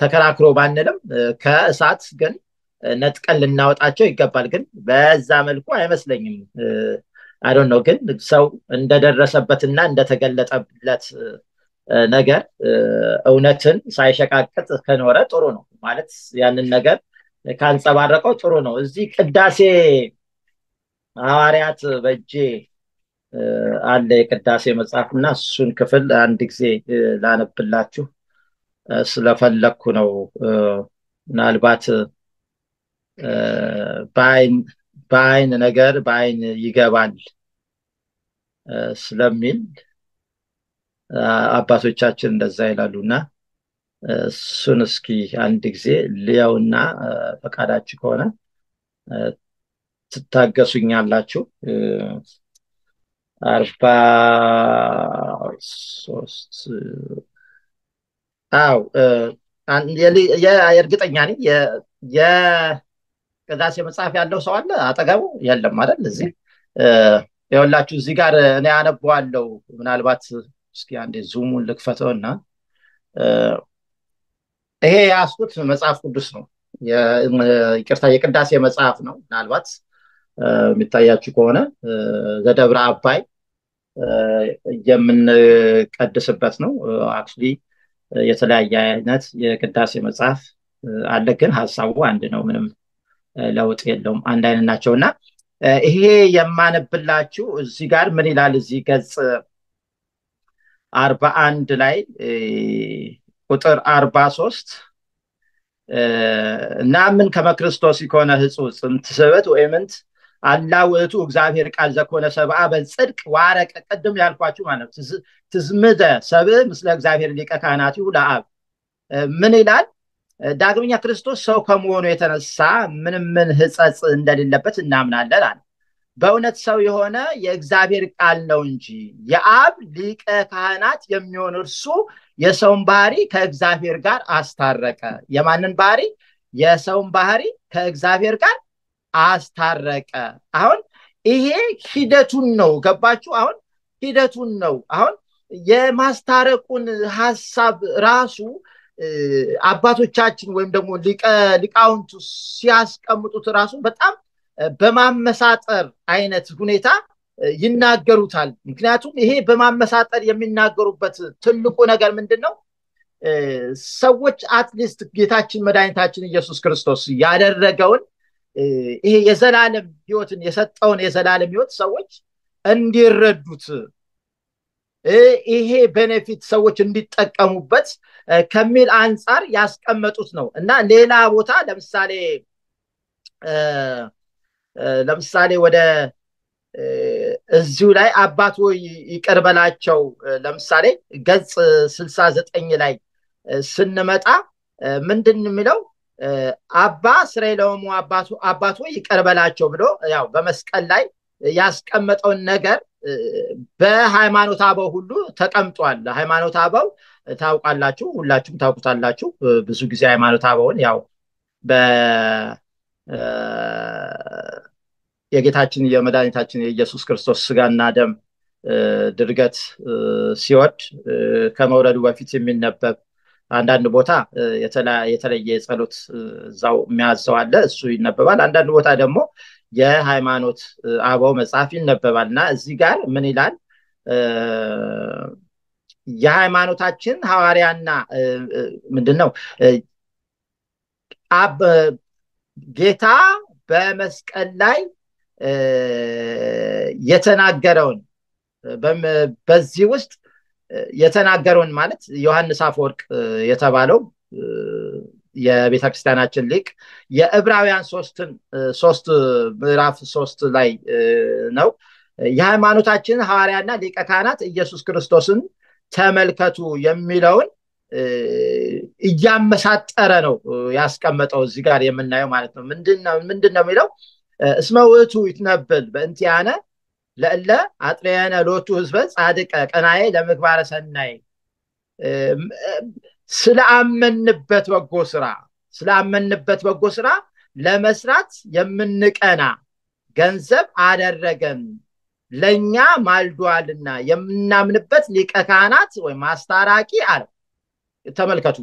ተከራክሮ ባንልም ከእሳት ግን ነጥቀን ልናወጣቸው ይገባል ግን በዛ መልኩ አይመስለኝም አይዶን ነው ግን ሰው እንደደረሰበትና እንደተገለጠለት ነገር እውነትን ሳይሸቃቀጥ ከኖረ ጥሩ ነው ማለት ያንን ነገር ካንጸባረቀው ጥሩ ነው። እዚህ ቅዳሴ ሐዋርያት በእጄ አለ የቅዳሴ መጽሐፍ እና እሱን ክፍል አንድ ጊዜ ላነብላችሁ ስለፈለግኩ ነው። ምናልባት በአይን ነገር በአይን ይገባል ስለሚል አባቶቻችን እንደዛ ይላሉና እሱን እስኪ አንድ ጊዜ ልየውና ፈቃዳችሁ ከሆነ ትታገሱኛላችሁ። አርባ ሶስት አው የእርግጠኛ ነኝ የቅዳሴ መጽሐፍ ያለው ሰው አለ አጠገቡ? የለም አይደል? እዚህ የወላችሁ እዚህ ጋር እኔ አነበዋለው። ምናልባት እስኪ አንዴ ዙሙን ልክፈተው እና ይሄ ያስኩት መጽሐፍ ቅዱስ ነው። ይቅርታ የቅዳሴ መጽሐፍ ነው። ምናልባት የሚታያችሁ ከሆነ ዘደብረ አባይ የምንቀድስበት ነው። አክ የተለያየ አይነት የቅዳሴ መጽሐፍ አለ፣ ግን ሀሳቡ አንድ ነው። ምንም ለውጥ የለውም። አንድ አይነት ናቸው እና ይሄ የማነብላችሁ እዚህ ጋር ምን ይላል? እዚህ ገጽ አርባ አንድ ላይ ቁጥር አርባ ሶስት ናምን ከመ ክርስቶስ ይኮነ ህፁ ፅምት ስበት ወይምንት አላውእቱ እግዚአብሔር ቃል ዘኮነ ሰብአ በጽድቅ ዋረቀ ቅድም ያልኳችሁ ማለት ነው ትዝምደ ሰብ ምስለ እግዚአብሔር ሊቀ ካህናት ለአብ ምን ይላል ዳግመኛ ክርስቶስ ሰው ከመሆኑ የተነሳ ምንምን ምን እንደሌለበት እናምናለን አለ በእውነት ሰው የሆነ የእግዚአብሔር ቃል ነው እንጂ የአብ ሊቀ ካህናት የሚሆን እርሱ የሰውን ባህሪ ከእግዚአብሔር ጋር አስታረቀ የማንን ባህሪ የሰውን ባህሪ ከእግዚአብሔር ጋር አስታረቀ አሁን ይሄ ሂደቱን ነው ገባችሁ አሁን ሂደቱን ነው አሁን የማስታረቁን ሀሳብ ራሱ አባቶቻችን ወይም ደግሞ ሊቃውንቱ ሲያስቀምጡት ራሱ በጣም በማመሳጠር አይነት ሁኔታ ይናገሩታል። ምክንያቱም ይሄ በማመሳጠር የሚናገሩበት ትልቁ ነገር ምንድን ነው? ሰዎች አትሊስት ጌታችን መድኃኒታችን ኢየሱስ ክርስቶስ ያደረገውን ይሄ የዘላለም ህይወትን የሰጠውን የዘላለም ህይወት ሰዎች እንዲረዱት ይሄ ቤኔፊት ሰዎች እንዲጠቀሙበት ከሚል አንጻር ያስቀመጡት ነው እና ሌላ ቦታ ለምሳሌ ለምሳሌ ወደ እዚሁ ላይ አባቶ ይቅርበላቸው ለምሳሌ ገጽ ስልሳ ዘጠኝ ላይ ስንመጣ ምንድን የሚለው አባ እስራኤላውሙ አባቶ ይቅርበላቸው ብሎ ያው በመስቀል ላይ ያስቀመጠውን ነገር በሃይማኖት አበው ሁሉ ተቀምጧል ሃይማኖት አበው ታውቃላችሁ ሁላችሁም ታውቁታላችሁ ብዙ ጊዜ ሃይማኖት አበውን ያው የጌታችን የመድኃኒታችን የኢየሱስ ክርስቶስ ስጋና ደም ድርገት ሲወድ ከመውረዱ በፊት የሚነበብ አንዳንድ ቦታ የተለየ ጸሎት እዛው የሚያዘዋለ እሱ ይነበባል አንዳንድ ቦታ ደግሞ የሃይማኖት አበው መጽሐፍ ይነበባል እና እዚህ ጋር ምን ይላል የሃይማኖታችን ሐዋርያና ምንድን ነው ጌታ በመስቀል ላይ የተናገረውን በዚህ ውስጥ የተናገረውን ማለት ዮሐንስ አፈወርቅ የተባለው የቤተክርስቲያናችን ሊቅ የዕብራውያን ሶስትን ሶስት ምዕራፍ ሶስት ላይ ነው የሃይማኖታችን ሐዋርያና ሊቀ ካህናት ኢየሱስ ክርስቶስን ተመልከቱ የሚለውን እያመሳጠረ ነው ያስቀመጠው እዚህ ጋር የምናየው ማለት ነው ምንድን ነው የሚለው እስመ ውእቱ ይትነብል በእንቲያነ ለእለ አጥሬያነ ሎቱ ህዝበ ጻድቀ ቀናዬ ለምግባረ ሰናይ ስለአመንበት በጎ ስራ ስለአመንበት በጎ ስራ ለመስራት የምንቀና ገንዘብ አደረገን ለእኛ ማልዷልና የምናምንበት ሊቀ ካህናት ወይም አስታራቂ አለው ተመልከቱ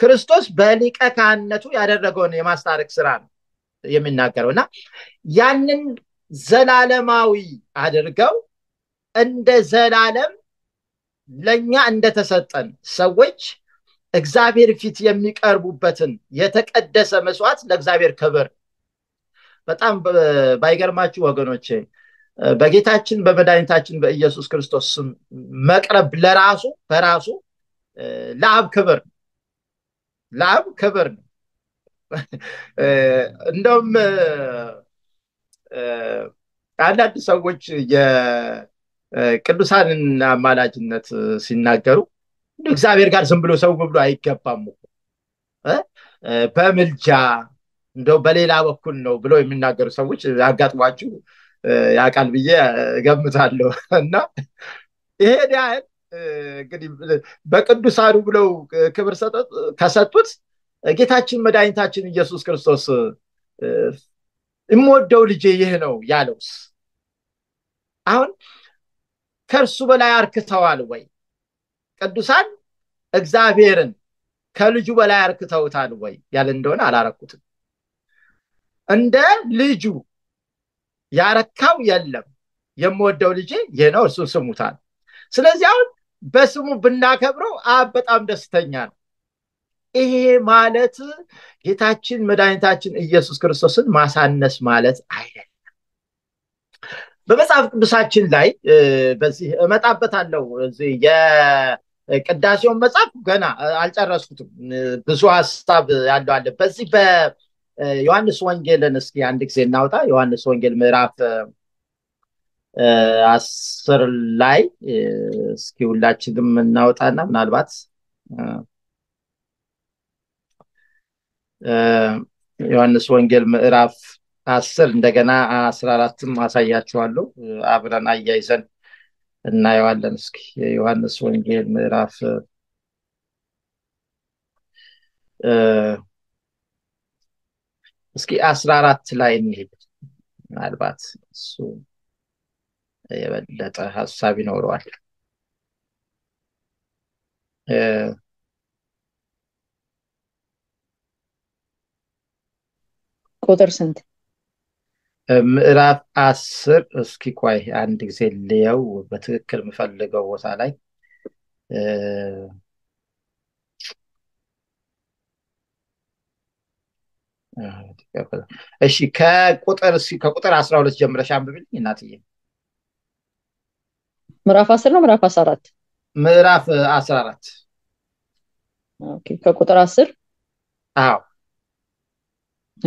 ክርስቶስ በሊቀ ካህንነቱ ያደረገውን የማስታረቅ ስራ ነው የሚናገረው እና ያንን ዘላለማዊ አድርገው እንደ ዘላለም ለእኛ እንደተሰጠን ሰዎች እግዚአብሔር ፊት የሚቀርቡበትን የተቀደሰ መስዋዕት ለእግዚአብሔር ክብር በጣም ባይገርማችሁ ወገኖቼ በጌታችን በመድኃኒታችን በኢየሱስ ክርስቶስ ስም መቅረብ ለራሱ በራሱ ለአብ ክብር ነው። ለአብ ክብር ነው። [LAUGHS] እንደውም አንዳንድ ሰዎች የቅዱሳንን አማላጅነት ሲናገሩ እግዚአብሔር ጋር ዝም ብሎ ሰው ብሎ አይገባም በምልጃ እንደው በሌላ በኩል ነው ብለው የሚናገሩ ሰዎች አጋጥሟችሁ ያቃል ብዬ ገምታለሁ [LAUGHS] እና ይሄን ያህል እንግዲህ በቅዱሳኑ ብለው ክብር ከሰጡት ጌታችን መድኃኒታችን ኢየሱስ ክርስቶስ የምወደው ልጄ ይህ ነው ያለውስ አሁን ከእርሱ በላይ አርክተዋል ወይ ቅዱሳን እግዚአብሔርን ከልጁ በላይ አርክተውታል ወይ ያለ እንደሆነ አላረኩትም እንደ ልጁ ያረካው የለም የምወደው ልጄ ይህ ነው እርሱ ስሙታል ስለዚህ አሁን በስሙ ብናከብረው አብ በጣም ደስተኛ ነው። ይሄ ማለት ጌታችን መድኃኒታችን ኢየሱስ ክርስቶስን ማሳነስ ማለት አይደለም። በመጽሐፍ ቅዱሳችን ላይ በዚህ እመጣበታለሁ። የቅዳሴውን መጽሐፍ ገና አልጨረስኩትም። ብዙ ሀሳብ ያለው አለ። በዚህ በዮሐንስ ወንጌልን እስኪ አንድ ጊዜ እናውጣ። ዮሐንስ ወንጌል ምዕራፍ አስር ላይ እስኪ ሁላችንም እናወጣና ምናልባት ዮሐንስ ወንጌል ምዕራፍ አስር እንደገና አስራ አራትም አሳያችኋለሁ አብረን አያይዘን እናየዋለን እስኪ የዮሐንስ ወንጌል ምዕራፍ እስኪ አስራ አራት ላይ እንሄድ ምናልባት እሱ የበለጠ ሀሳብ ይኖረዋል። ቁጥር ስንት? ምዕራፍ አስር እስኪ ቆይ አንድ ጊዜ ልየው በትክክል የምፈልገው ቦታ ላይ እሺ ከቁጥር ከቁጥር አስራ ሁለት ጀምረሽ አንብብልኝ እናትዬ። ምዕራፍ 10 ነው ምዕራፍ 14 ምዕራፍ 14 ኦኬ ከቁጥር 10 አዎ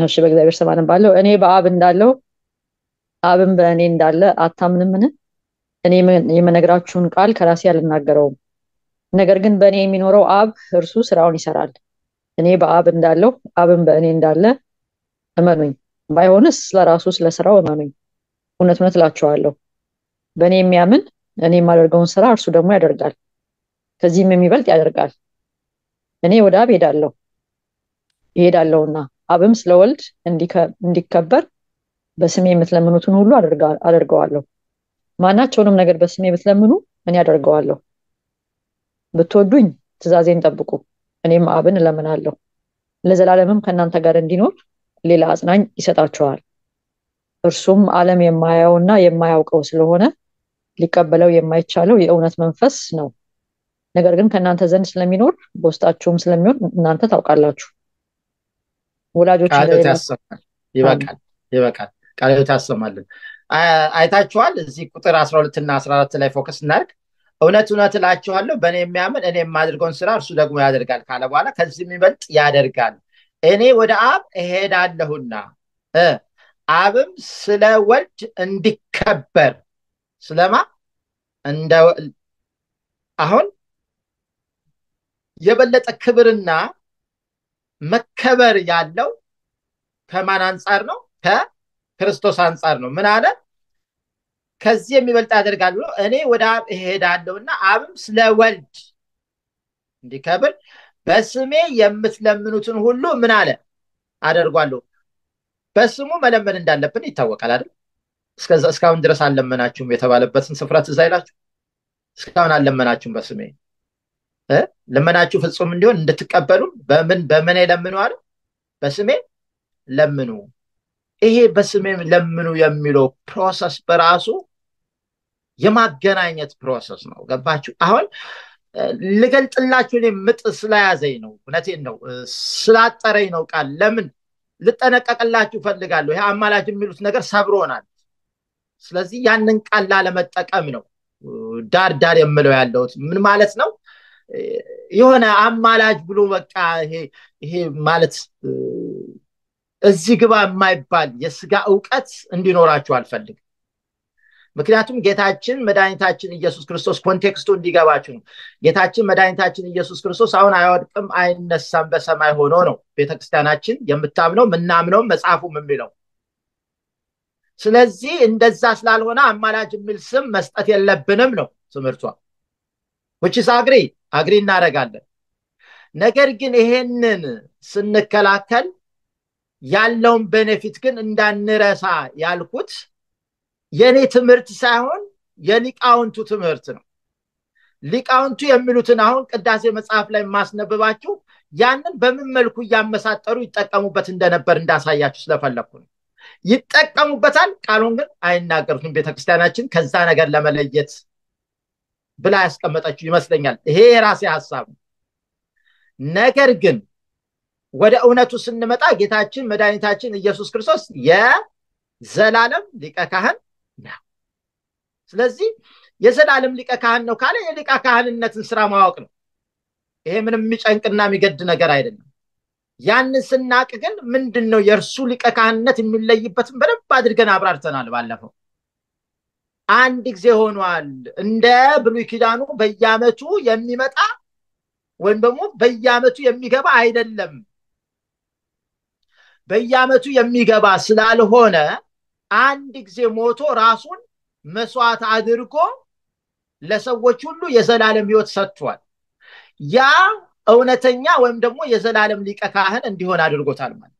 እሺ በእግዚአብሔር ስም ባለው እኔ በአብ እንዳለው አብን በእኔ እንዳለ አታምንምን እኔ የምነግራችሁን ቃል ከራሴ አልናገረውም ነገር ግን በእኔ የሚኖረው አብ እርሱ ስራውን ይሰራል እኔ በአብ እንዳለው አብን በእኔ እንዳለ እመኑኝ ባይሆንስ ለራሱ ስለስራው እመኑኝ እውነት እውነት እላችኋለሁ በእኔ የሚያምን እኔ የማደርገውን ስራ እርሱ ደግሞ ያደርጋል፣ ከዚህም የሚበልጥ ያደርጋል። እኔ ወደ አብ ሄዳለሁ ይሄዳለውና አብም ስለ ወልድ እንዲከበር በስሜ የምትለምኑትን ሁሉ አደርገዋለሁ። ማናቸውንም ነገር በስሜ ብትለምኑ እኔ አደርገዋለሁ። ብትወዱኝ ትእዛዜን ጠብቁ፣ እኔም አብን እለምናለሁ፣ ለዘላለምም ከእናንተ ጋር እንዲኖር ሌላ አጽናኝ ይሰጣቸዋል። እርሱም አለም የማያየውና የማያውቀው ስለሆነ ሊቀበለው የማይቻለው የእውነት መንፈስ ነው። ነገር ግን ከእናንተ ዘንድ ስለሚኖር በውስጣችሁም ስለሚሆን እናንተ ታውቃላችሁ። ወላጆች ይበቃል፣ ቃልዮት ያሰማልን። አይታችኋል። እዚህ ቁጥር አስራ ና አስራ አራት ላይ ፎከስ እናድርግ። እውነት እውነት እላችኋለሁ በእኔ የሚያምን እኔ የማድርገውን ስራ እርሱ ደግሞ ያደርጋል ካለ በኋላ ከዚህ የሚበልጥ ያደርጋል፣ እኔ ወደ አብ እሄዳለሁና አብም ስለ ወልድ እንዲከበር ስለማ እንደ አሁን የበለጠ ክብርና መከበር ያለው ከማን አንጻር ነው? ከክርስቶስ አንጻር ነው። ምን አለ? ከዚህ የሚበልጥ ያደርጋል ብሎ እኔ ወደ አብ እሄዳለሁና አብም ስለ ወልድ እንዲከብር በስሜ የምትለምኑትን ሁሉ ምን አለ አደርጓለሁ። በስሙ መለመን እንዳለብን ይታወቃል አይደል? እስከዛ እስካሁን ድረስ አልለመናችሁም የተባለበትን ስፍራ ትዝ ይላችሁ እስካሁን አልለመናችሁም በስሜ ልመናችሁ ፍጹም እንዲሆን እንድትቀበሉም በምን በምን ለምኑ አለ በስሜ ለምኑ ይሄ በስሜ ለምኑ የሚለው ፕሮሰስ በራሱ የማገናኘት ፕሮሰስ ነው ገባችሁ አሁን ልገልጥላችሁ እኔ ምጥ ስለያዘኝ ነው እውነቴን ነው ስላጠረኝ ነው ቃል ለምን ልጠነቀቅላችሁ ፈልጋለሁ ይሄ አማላጅ የሚሉት ነገር ሰብሮናል ስለዚህ ያንን ቃል ላለመጠቀም ነው ዳር ዳር የምለው ያለውት ምን ማለት ነው የሆነ አማላጅ ብሎ በቃ ይሄ ማለት እዚህ ግባ የማይባል የስጋ እውቀት እንዲኖራቸው አልፈልግም ምክንያቱም ጌታችን መድኃኒታችን ኢየሱስ ክርስቶስ ኮንቴክስቱ እንዲገባችሁ ነው ጌታችን መድኃኒታችን ኢየሱስ ክርስቶስ አሁን አይወድቅም አይነሳም በሰማይ ሆኖ ነው ቤተክርስቲያናችን የምታምነው ምናምነው መጽሐፉ የሚለው ስለዚህ እንደዛ ስላልሆነ አማላጅ የሚል ስም መስጠት የለብንም ነው ትምህርቷ ውችስ አግሪ አግሪ እናደረጋለን ነገር ግን ይሄንን ስንከላከል ያለውን ቤኔፊት ግን እንዳንረሳ ያልኩት የኔ ትምህርት ሳይሆን የሊቃውንቱ ትምህርት ነው ሊቃውንቱ የሚሉትን አሁን ቅዳሴ መጽሐፍ ላይ የማስነብባችሁ ያንን በምን መልኩ እያመሳጠሩ ይጠቀሙበት እንደነበር እንዳሳያችሁ ስለፈለግኩ ነው ይጠቀሙበታል ቃሉን ግን አይናገሩትም ቤተክርስቲያናችን ከዛ ነገር ለመለየት ብላ ያስቀመጠችው ይመስለኛል ይሄ የራሴ ሀሳብ ነው ነገር ግን ወደ እውነቱ ስንመጣ ጌታችን መድኃኒታችን ኢየሱስ ክርስቶስ የዘላለም ሊቀ ካህን ነው ስለዚህ የዘላለም ሊቀ ካህን ነው ካለ የሊቀ ካህንነትን ስራ ማወቅ ነው ይሄ ምንም የሚጨንቅና የሚገድ ነገር አይደለም ያንን ስናቅ ግን ምንድን ነው የእርሱ ሊቀ ካህንነት የሚለይበትን በደንብ አድርገን አብራርተናል ባለፈው አንድ ጊዜ ሆኗል እንደ ብሉይ ኪዳኑ በየአመቱ የሚመጣ ወይም ደግሞ በየአመቱ የሚገባ አይደለም በየአመቱ የሚገባ ስላልሆነ አንድ ጊዜ ሞቶ ራሱን መስዋዕት አድርጎ ለሰዎች ሁሉ የዘላለም ህይወት ሰጥቷል ያ እውነተኛ ወይም ደግሞ የዘላለም ሊቀ ካህን እንዲሆን አድርጎታል ማለት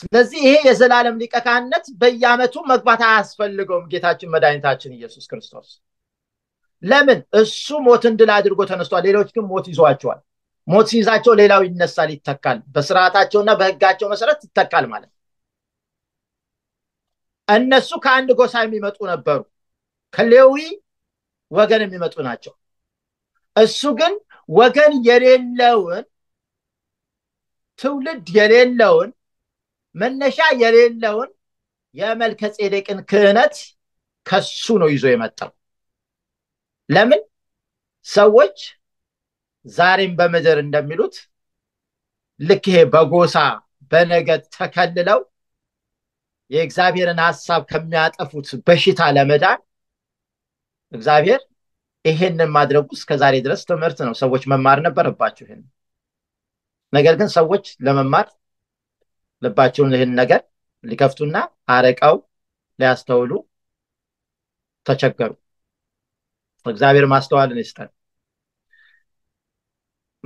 ስለዚህ ይሄ የዘላለም ሊቀ ካህንነት በየአመቱ መግባት አያስፈልገውም ጌታችን መድኃኒታችን ኢየሱስ ክርስቶስ ለምን እሱ ሞት እንድል አድርጎ ተነስቷል ሌሎች ግን ሞት ይዟቸዋል ሞት ሲይዛቸው ሌላው ይነሳል ይተካል በስርዓታቸውና በህጋቸው መሰረት ይተካል ማለት እነሱ ከአንድ ጎሳ የሚመጡ ነበሩ ከሌዊ ወገን የሚመጡ ናቸው እሱ ግን ወገን የሌለውን ትውልድ የሌለውን መነሻ የሌለውን የመልከ ጼዴቅን ክህነት ከሱ ነው ይዞ የመጣው ለምን ሰዎች ዛሬም በምድር እንደሚሉት ልክ ይሄ በጎሳ በነገድ ተከልለው የእግዚአብሔርን ሀሳብ ከሚያጠፉት በሽታ ለመዳን እግዚአብሔር ይሄንን ማድረጉ እስከዛሬ ድረስ ትምህርት ነው። ሰዎች መማር ነበረባቸው። ይሄን ነገር ግን ሰዎች ለመማር ልባቸውን ይህን ነገር ሊከፍቱና አረቀው ሊያስተውሉ ተቸገሩ። እግዚአብሔር ማስተዋልን ይስጠን።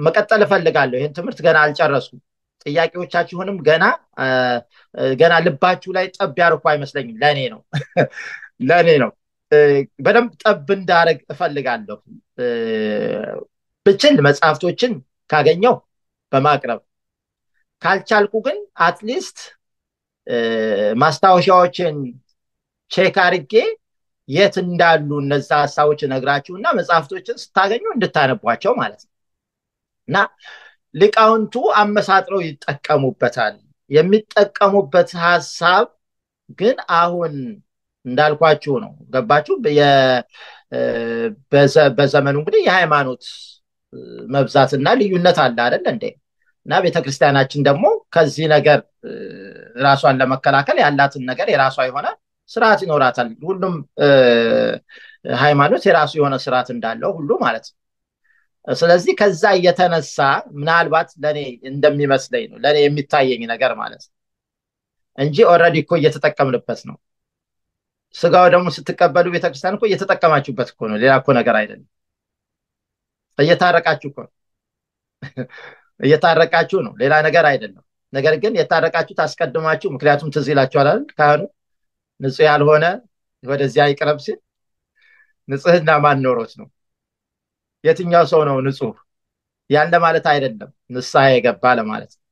መቀጠል እፈልጋለሁ። ይህን ትምህርት ገና አልጨረስኩም። ጥያቄዎቻችሁንም ገና ገና ልባችሁ ላይ ጠብ ያርኩ አይመስለኝም። ለእኔ ነው [LAUGHS] ለእኔ ነው በደንብ ጠብ እንዳደረግ እፈልጋለሁ። ብችል መጽሐፍቶችን ካገኘው በማቅረብ ካልቻልኩ ግን አትሊስት ማስታወሻዎችን ቼክ አርጌ የት እንዳሉ እነዛ ሀሳቦች ነግራችሁ እና መጽሐፍቶችን ስታገኙ እንድታነቧቸው ማለት ነው እና ሊቃውንቱ አመሳጥረው ይጠቀሙበታል። የሚጠቀሙበት ሀሳብ ግን አሁን እንዳልኳችሁ ነው። ገባችሁ? በዘመኑ እንግዲህ የሃይማኖት መብዛትና ልዩነት አለ አደለ እንደ እና ቤተክርስቲያናችን ደግሞ ከዚህ ነገር ራሷን ለመከላከል ያላትን ነገር የራሷ የሆነ ስርዓት ይኖራታል። ሁሉም ሃይማኖት የራሱ የሆነ ስርዓት እንዳለው ሁሉ ማለት ነው። ስለዚህ ከዛ እየተነሳ ምናልባት ለእኔ እንደሚመስለኝ ነው ለእኔ የሚታየኝ ነገር ማለት ነው እንጂ ኦረዲ እኮ እየተጠቀምንበት ነው። ስጋው ደግሞ ስትቀበሉ ቤተክርስቲያን እኮ እየተጠቀማችሁበት እኮ ነው። ሌላ እኮ ነገር አይደለም። እየታረቃችሁ እኮ ነው። [LAUGHS] እየታረቃችሁ ነው። ሌላ ነገር አይደለም። ነገር ግን የታረቃችሁ ታስቀድማችሁ፣ ምክንያቱም ትዝ ይላችኋል አይደል? ካህኑ ንጹህ ያልሆነ ወደዚያ ይቅረብ ሲል ንጽህና ማን ኖሮት ነው? የትኛው ሰው ነው ንጹህ? ያን ለማለት አይደለም፣ ንስሐ የገባ ለማለት ነው።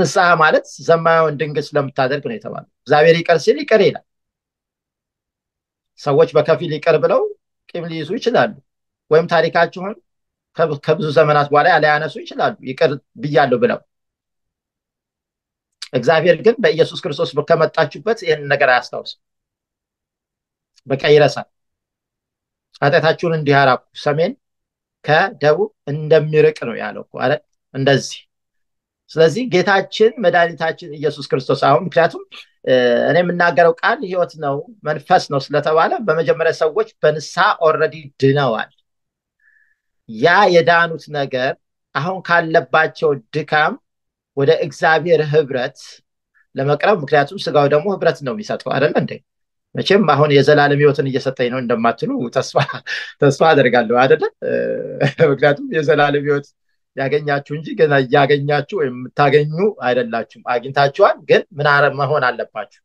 ንስሐ ማለት ዘማዩን ድንግስ ለምታደርግ ነው የተባለው። እግዚአብሔር ይቅር ሲል ይቅር ይላል ሰዎች በከፊል ይቅር ብለው ቂም ሊይዙ ይችላሉ። ወይም ታሪካችሁን ከብዙ ዘመናት በኋላ ሊያነሱ ይችላሉ ይቅር ብያለሁ ብለው። እግዚአብሔር ግን በኢየሱስ ክርስቶስ ከመጣችሁበት ይህን ነገር አያስታውስም። በቃ ይረሳል። ኃጢአታችሁን እንዲህ አራኩ ሰሜን ከደቡብ እንደሚርቅ ነው ያለው አረ እንደዚህ። ስለዚህ ጌታችን መድኃኒታችን ኢየሱስ ክርስቶስ አሁን ምክንያቱም እኔ የምናገረው ቃል ህይወት ነው መንፈስ ነው ስለተባለ በመጀመሪያ ሰዎች በንሳ ኦረዲ ድነዋል ያ የዳኑት ነገር አሁን ካለባቸው ድካም ወደ እግዚአብሔር ህብረት ለመቅረብ ምክንያቱም ስጋው ደግሞ ህብረት ነው የሚሰጠው አደለ እንዴ መቼም አሁን የዘላለም ህይወትን እየሰጠኝ ነው እንደማትሉ ተስፋ አደርጋለሁ አደለ ምክንያቱም የዘላለም ህይወት ያገኛችሁ እንጂ ገና እያገኛችሁ የምታገኙ አይደላችሁም። አግኝታችኋል፣ ግን ምን መሆን አለባችሁ?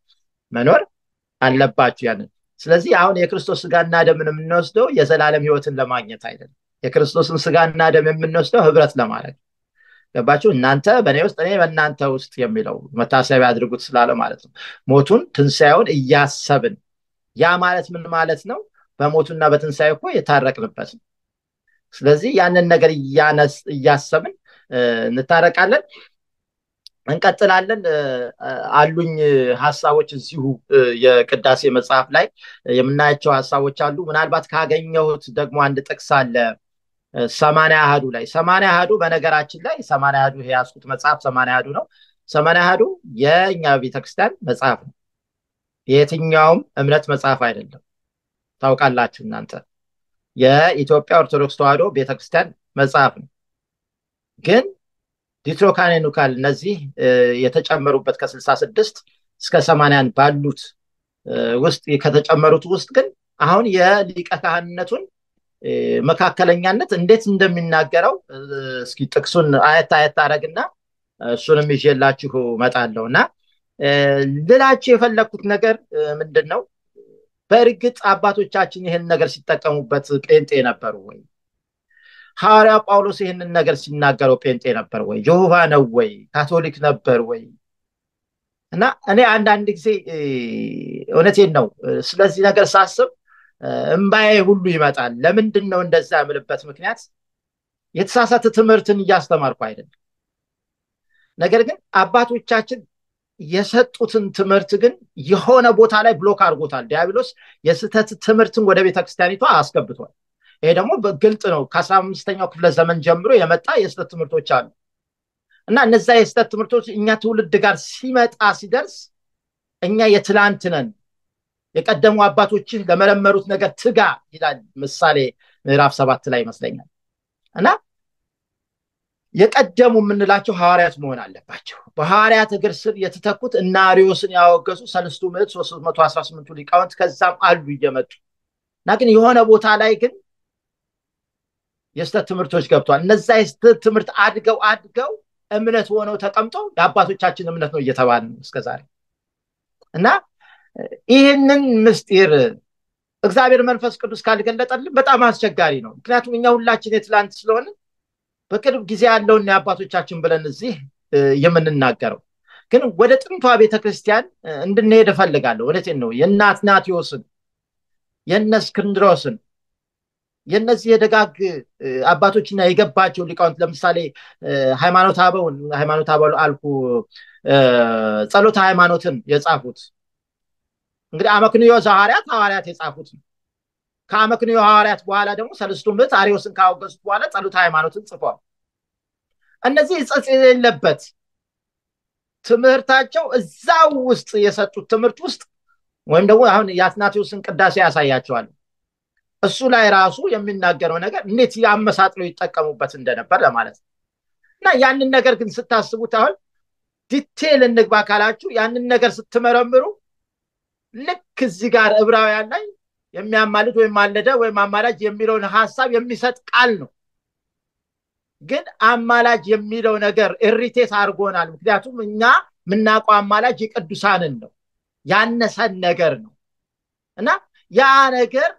መኖር አለባችሁ። ያንን ስለዚህ አሁን የክርስቶስ ስጋና ደምን የምንወስደው የዘላለም ህይወትን ለማግኘት አይደለም። የክርስቶስን ስጋና ደም የምንወስደው ህብረት ለማድረግ ገባችሁ። እናንተ በእኔ ውስጥ እኔ በእናንተ ውስጥ የሚለው መታሰቢያ አድርጉት ስላለ ማለት ነው። ሞቱን ትንሳኤውን እያሰብን ያ ማለት ምን ማለት ነው? በሞቱና በትንሳኤ እኮ የታረቅንበት ነው። ስለዚህ ያንን ነገር እያሰብን እንታረቃለን እንቀጥላለን አሉኝ ሀሳቦች እዚሁ የቅዳሴ መጽሐፍ ላይ የምናያቸው ሀሳቦች አሉ ምናልባት ካገኘሁት ደግሞ አንድ ጥቅስ አለ ሰማኒ አህዱ ላይ ሰማኒ አህዱ በነገራችን ላይ ሰማኒ አህዱ ያስኩት መጽሐፍ ሰማኒ አህዱ ነው ሰማኒ አህዱ የእኛ ቤተክርስቲያን መጽሐፍ ነው የትኛውም እምነት መጽሐፍ አይደለም ታውቃላችሁ እናንተ የኢትዮጵያ ኦርቶዶክስ ተዋህዶ ቤተክርስቲያን መጽሐፍ ነው። ግን ዲትሮካኔኑካል እነዚህ የተጨመሩበት ከ66 እስከ 8 ባሉት ውስጥ ከተጨመሩት ውስጥ ግን አሁን የሊቀ ካህንነቱን መካከለኛነት እንዴት እንደሚናገረው እስኪ ጥቅሱን አየት አየት አረግና እሱንም ይዤላችሁ መጣለው እና ልላችሁ የፈለግኩት ነገር ምንድን ነው በእርግጥ አባቶቻችን ይህን ነገር ሲጠቀሙበት ጴንጤ ነበሩ ወይ? ሐዋርያ ጳውሎስ ይህንን ነገር ሲናገረው ጴንጤ ነበር ወይ? ጆሆቫ ነው ወይ? ካቶሊክ ነበር ወይ? እና እኔ አንዳንድ ጊዜ እውነቴን ነው ስለዚህ ነገር ሳስብ እምባዬ ሁሉ ይመጣል። ለምንድን ነው እንደዛ ያምልበት ምክንያት የተሳሳተ ትምህርትን እያስተማርኩ አይደለም። ነገር ግን አባቶቻችን የሰጡትን ትምህርት ግን የሆነ ቦታ ላይ ብሎክ አድርጎታል። ዲያብሎስ የስህተት ትምህርትን ወደ ቤተክርስቲያኒቷ አስገብቷል። ይሄ ደግሞ በግልጥ ነው። ከአስራ አምስተኛው ክፍለ ዘመን ጀምሮ የመጣ የስህተት ትምህርቶች አሉ እና እነዛ የስህተት ትምህርቶች እኛ ትውልድ ጋር ሲመጣ ሲደርስ እኛ የትላንት ነን። የቀደሙ አባቶችን ለመረመሩት ነገር ትጋ ይላል ምሳሌ ምዕራፍ ሰባት ላይ ይመስለኛል እና የቀደሙ የምንላቸው ሐዋርያት መሆን አለባቸው። በሐዋርያት እግር ስር የተተኩት እና ሪዮስን ያወገዙ ሰለስቱ ምት 318 ሊቃውንት ከዛም አሉ እየመጡ እና ግን የሆነ ቦታ ላይ ግን የስተት ትምህርቶች ገብቷል። እነዛ የስተት ትምህርት አድገው አድገው እምነት ሆነው ተቀምጦ የአባቶቻችን እምነት ነው እየተባለ ነው እስከዛሬ እና ይህንን ምስጢር እግዚአብሔር መንፈስ ቅዱስ ካልገለጠልን በጣም አስቸጋሪ ነው። ምክንያቱም እኛ ሁላችን የትላንት ስለሆነ በቅርብ ጊዜ ያለውን የአባቶቻችን ብለን እዚህ የምንናገረው ግን ወደ ጥንቷ ቤተክርስቲያን እንድንሄድ እፈልጋለሁ። እውነቴን ነው። የእናትናቴዎስን የነ እስክንድሮስን የእነዚህ የደጋግ አባቶችና የገባቸው ሊቃውንት ለምሳሌ ሃይማኖት አበውን ሃይማኖት አበው አልኩ ጸሎተ ሃይማኖትን የጻፉት እንግዲህ አመክንዮ ዘሐዋርያት ሐዋርያት የጻፉት ነው ከአመክንዮ ሐዋርያት በኋላ ደግሞ ሰለስቱ ምዕት አሪዎስን ካወገዙት በኋላ ጸሎት ሃይማኖትን ጽፏል። እነዚህ እጸጽ የሌለበት ትምህርታቸው እዛው ውስጥ የሰጡት ትምህርት ውስጥ ወይም ደግሞ አሁን የአትናቴዎስን ቅዳሴ ያሳያቸዋል። እሱ ላይ ራሱ የሚናገረው ነገር እንዴት የአመሳጥለው ይጠቀሙበት እንደነበር ለማለት ነው። እና ያንን ነገር ግን ስታስቡት አሁን ዲቴል እንግባ ካላችሁ ያንን ነገር ስትመረምሩ ልክ እዚህ ጋር እብራውያን ላይ የሚያማልድ ወይም ማለደ ወይም አማላጅ የሚለውን ሀሳብ የሚሰጥ ቃል ነው ግን አማላጅ የሚለው ነገር እሪቴት አድርጎናል ምክንያቱም እኛ የምናውቀው አማላጅ የቅዱሳንን ነው ያነሰን ነገር ነው እና ያ ነገር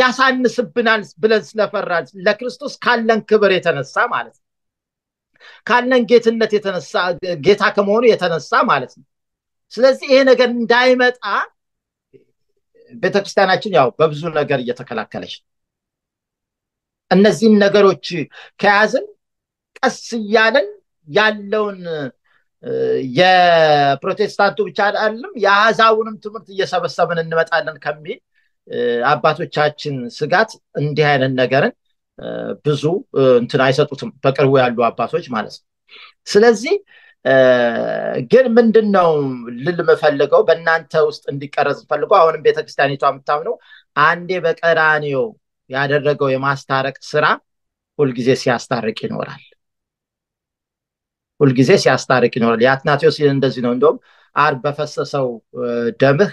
ያሳንስብናል ብለን ስለፈራል ለክርስቶስ ካለን ክብር የተነሳ ማለት ነው ካለን ጌትነት ጌታ ከመሆኑ የተነሳ ማለት ነው ስለዚህ ይሄ ነገር እንዳይመጣ ቤተክርስቲያናችን ያው በብዙ ነገር እየተከላከለች እነዚህን ነገሮች ከያዝን ቀስ እያለን ያለውን የፕሮቴስታንቱ ብቻ አይደለም የአዛውንም ትምህርት እየሰበሰብን እንመጣለን ከሚል አባቶቻችን ስጋት እንዲህ አይነት ነገርን ብዙ እንትን አይሰጡትም በቅርቡ ያሉ አባቶች ማለት ነው ስለዚህ ግን ምንድን ነው ልል ምፈልገው በእናንተ ውስጥ እንዲቀረጽ ፈልገው አሁንም ቤተክርስቲያኒቷ የምታምነው አንዴ በቀራኒዮ ያደረገው የማስታረቅ ስራ ሁልጊዜ ሲያስታርቅ ይኖራል ሁልጊዜ ሲያስታርቅ ይኖራል የአትናቴዎስ እንደዚህ ነው እንደውም አር በፈሰሰው ደምህ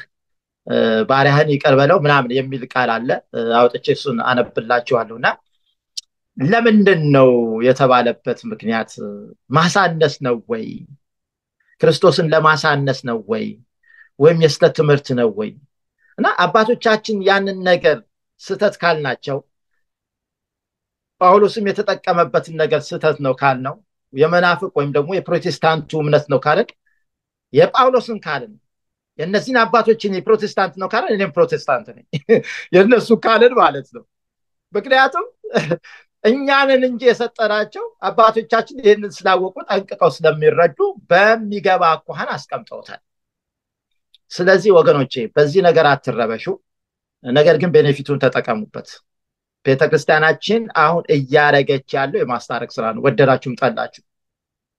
ባሪያህን ይቀርበለው ምናምን የሚል ቃል አለ አውጥቼ እሱን አነብላችኋለሁ እና ለምንድን ነው የተባለበት ምክንያት ማሳነስ ነው ወይ? ክርስቶስን ለማሳነስ ነው ወይ? ወይም የስተት ትምህርት ነው ወይ? እና አባቶቻችን ያንን ነገር ስህተት ካልናቸው ጳውሎስም የተጠቀመበትን ነገር ስህተት ነው ካልነው የመናፍቅ ወይም ደግሞ የፕሮቴስታንቱ እምነት ነው ካለን የጳውሎስን ካልን የእነዚህን አባቶችን የፕሮቴስታንት ነው ካለን እኔም ፕሮቴስታንት ነኝ [LAUGHS] የእነሱ ካልን ማለት ነው ምክንያቱም እኛንን እንጂ የሰጠናቸው አባቶቻችን ይህንን ስላወቁ ጠንቅቀው ስለሚረዱ በሚገባ አኳን አስቀምጠውታል ስለዚህ ወገኖቼ በዚህ ነገር አትረበሹ ነገር ግን ቤኔፊቱን ተጠቀሙበት ቤተክርስቲያናችን አሁን እያረገች ያለው የማስታረቅ ስራ ነው ወደዳችሁም ጠላችሁ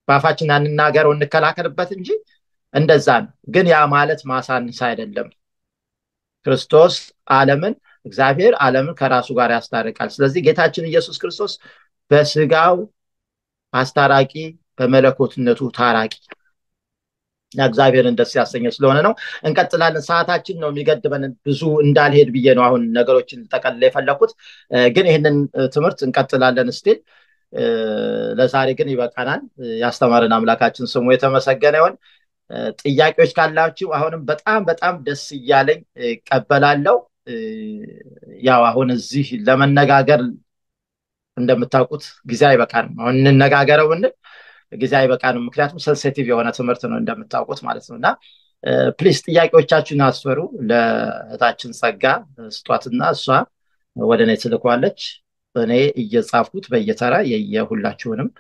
በአፋችን አንናገረው እንከላከልበት እንጂ እንደዛ ነው ግን ያ ማለት ማሳንስ አይደለም ክርስቶስ አለምን እግዚአብሔር ዓለምን ከራሱ ጋር ያስታርቃል። ስለዚህ ጌታችን ኢየሱስ ክርስቶስ በስጋው አስታራቂ፣ በመለኮትነቱ ታራቂ እግዚአብሔርን ደስ ያሰኘ ስለሆነ ነው። እንቀጥላለን። ሰዓታችን ነው የሚገድበን። ብዙ እንዳልሄድ ብዬ ነው አሁን ነገሮችን ጠቀልላ የፈለኩት፣ ግን ይህንን ትምህርት እንቀጥላለን ስቲል ለዛሬ ግን ይበቃናል። ያስተማርን አምላካችን ስሙ የተመሰገነ ይሆን ጥያቄዎች ካላችሁ አሁንም በጣም በጣም ደስ እያለኝ እቀበላለሁ። ያው አሁን እዚህ ለመነጋገር እንደምታውቁት ጊዜ አይበቃንም። አሁን እንነጋገረው ብንል ጊዜ አይበቃንም። ምክንያቱም ሴንሴቲቭ የሆነ ትምህርት ነው እንደምታውቁት ማለት ነው እና ፕሊስ ጥያቄዎቻችሁን አስፈሩ ለእህታችን ጸጋ ስጧትና እሷ ወደ እኔ ትልኳለች። እኔ እየጻፍኩት በየተራ የየሁላችሁንም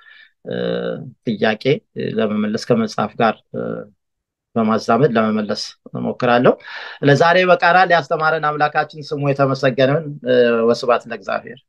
ጥያቄ ለመመለስ ከመጽሐፍ ጋር በማዛመድ ለመመለስ ሞክራለሁ። ለዛሬ በቃራ ያስተማረን አምላካችን ስሙ የተመሰገንን ወስባት ለእግዚአብሔር።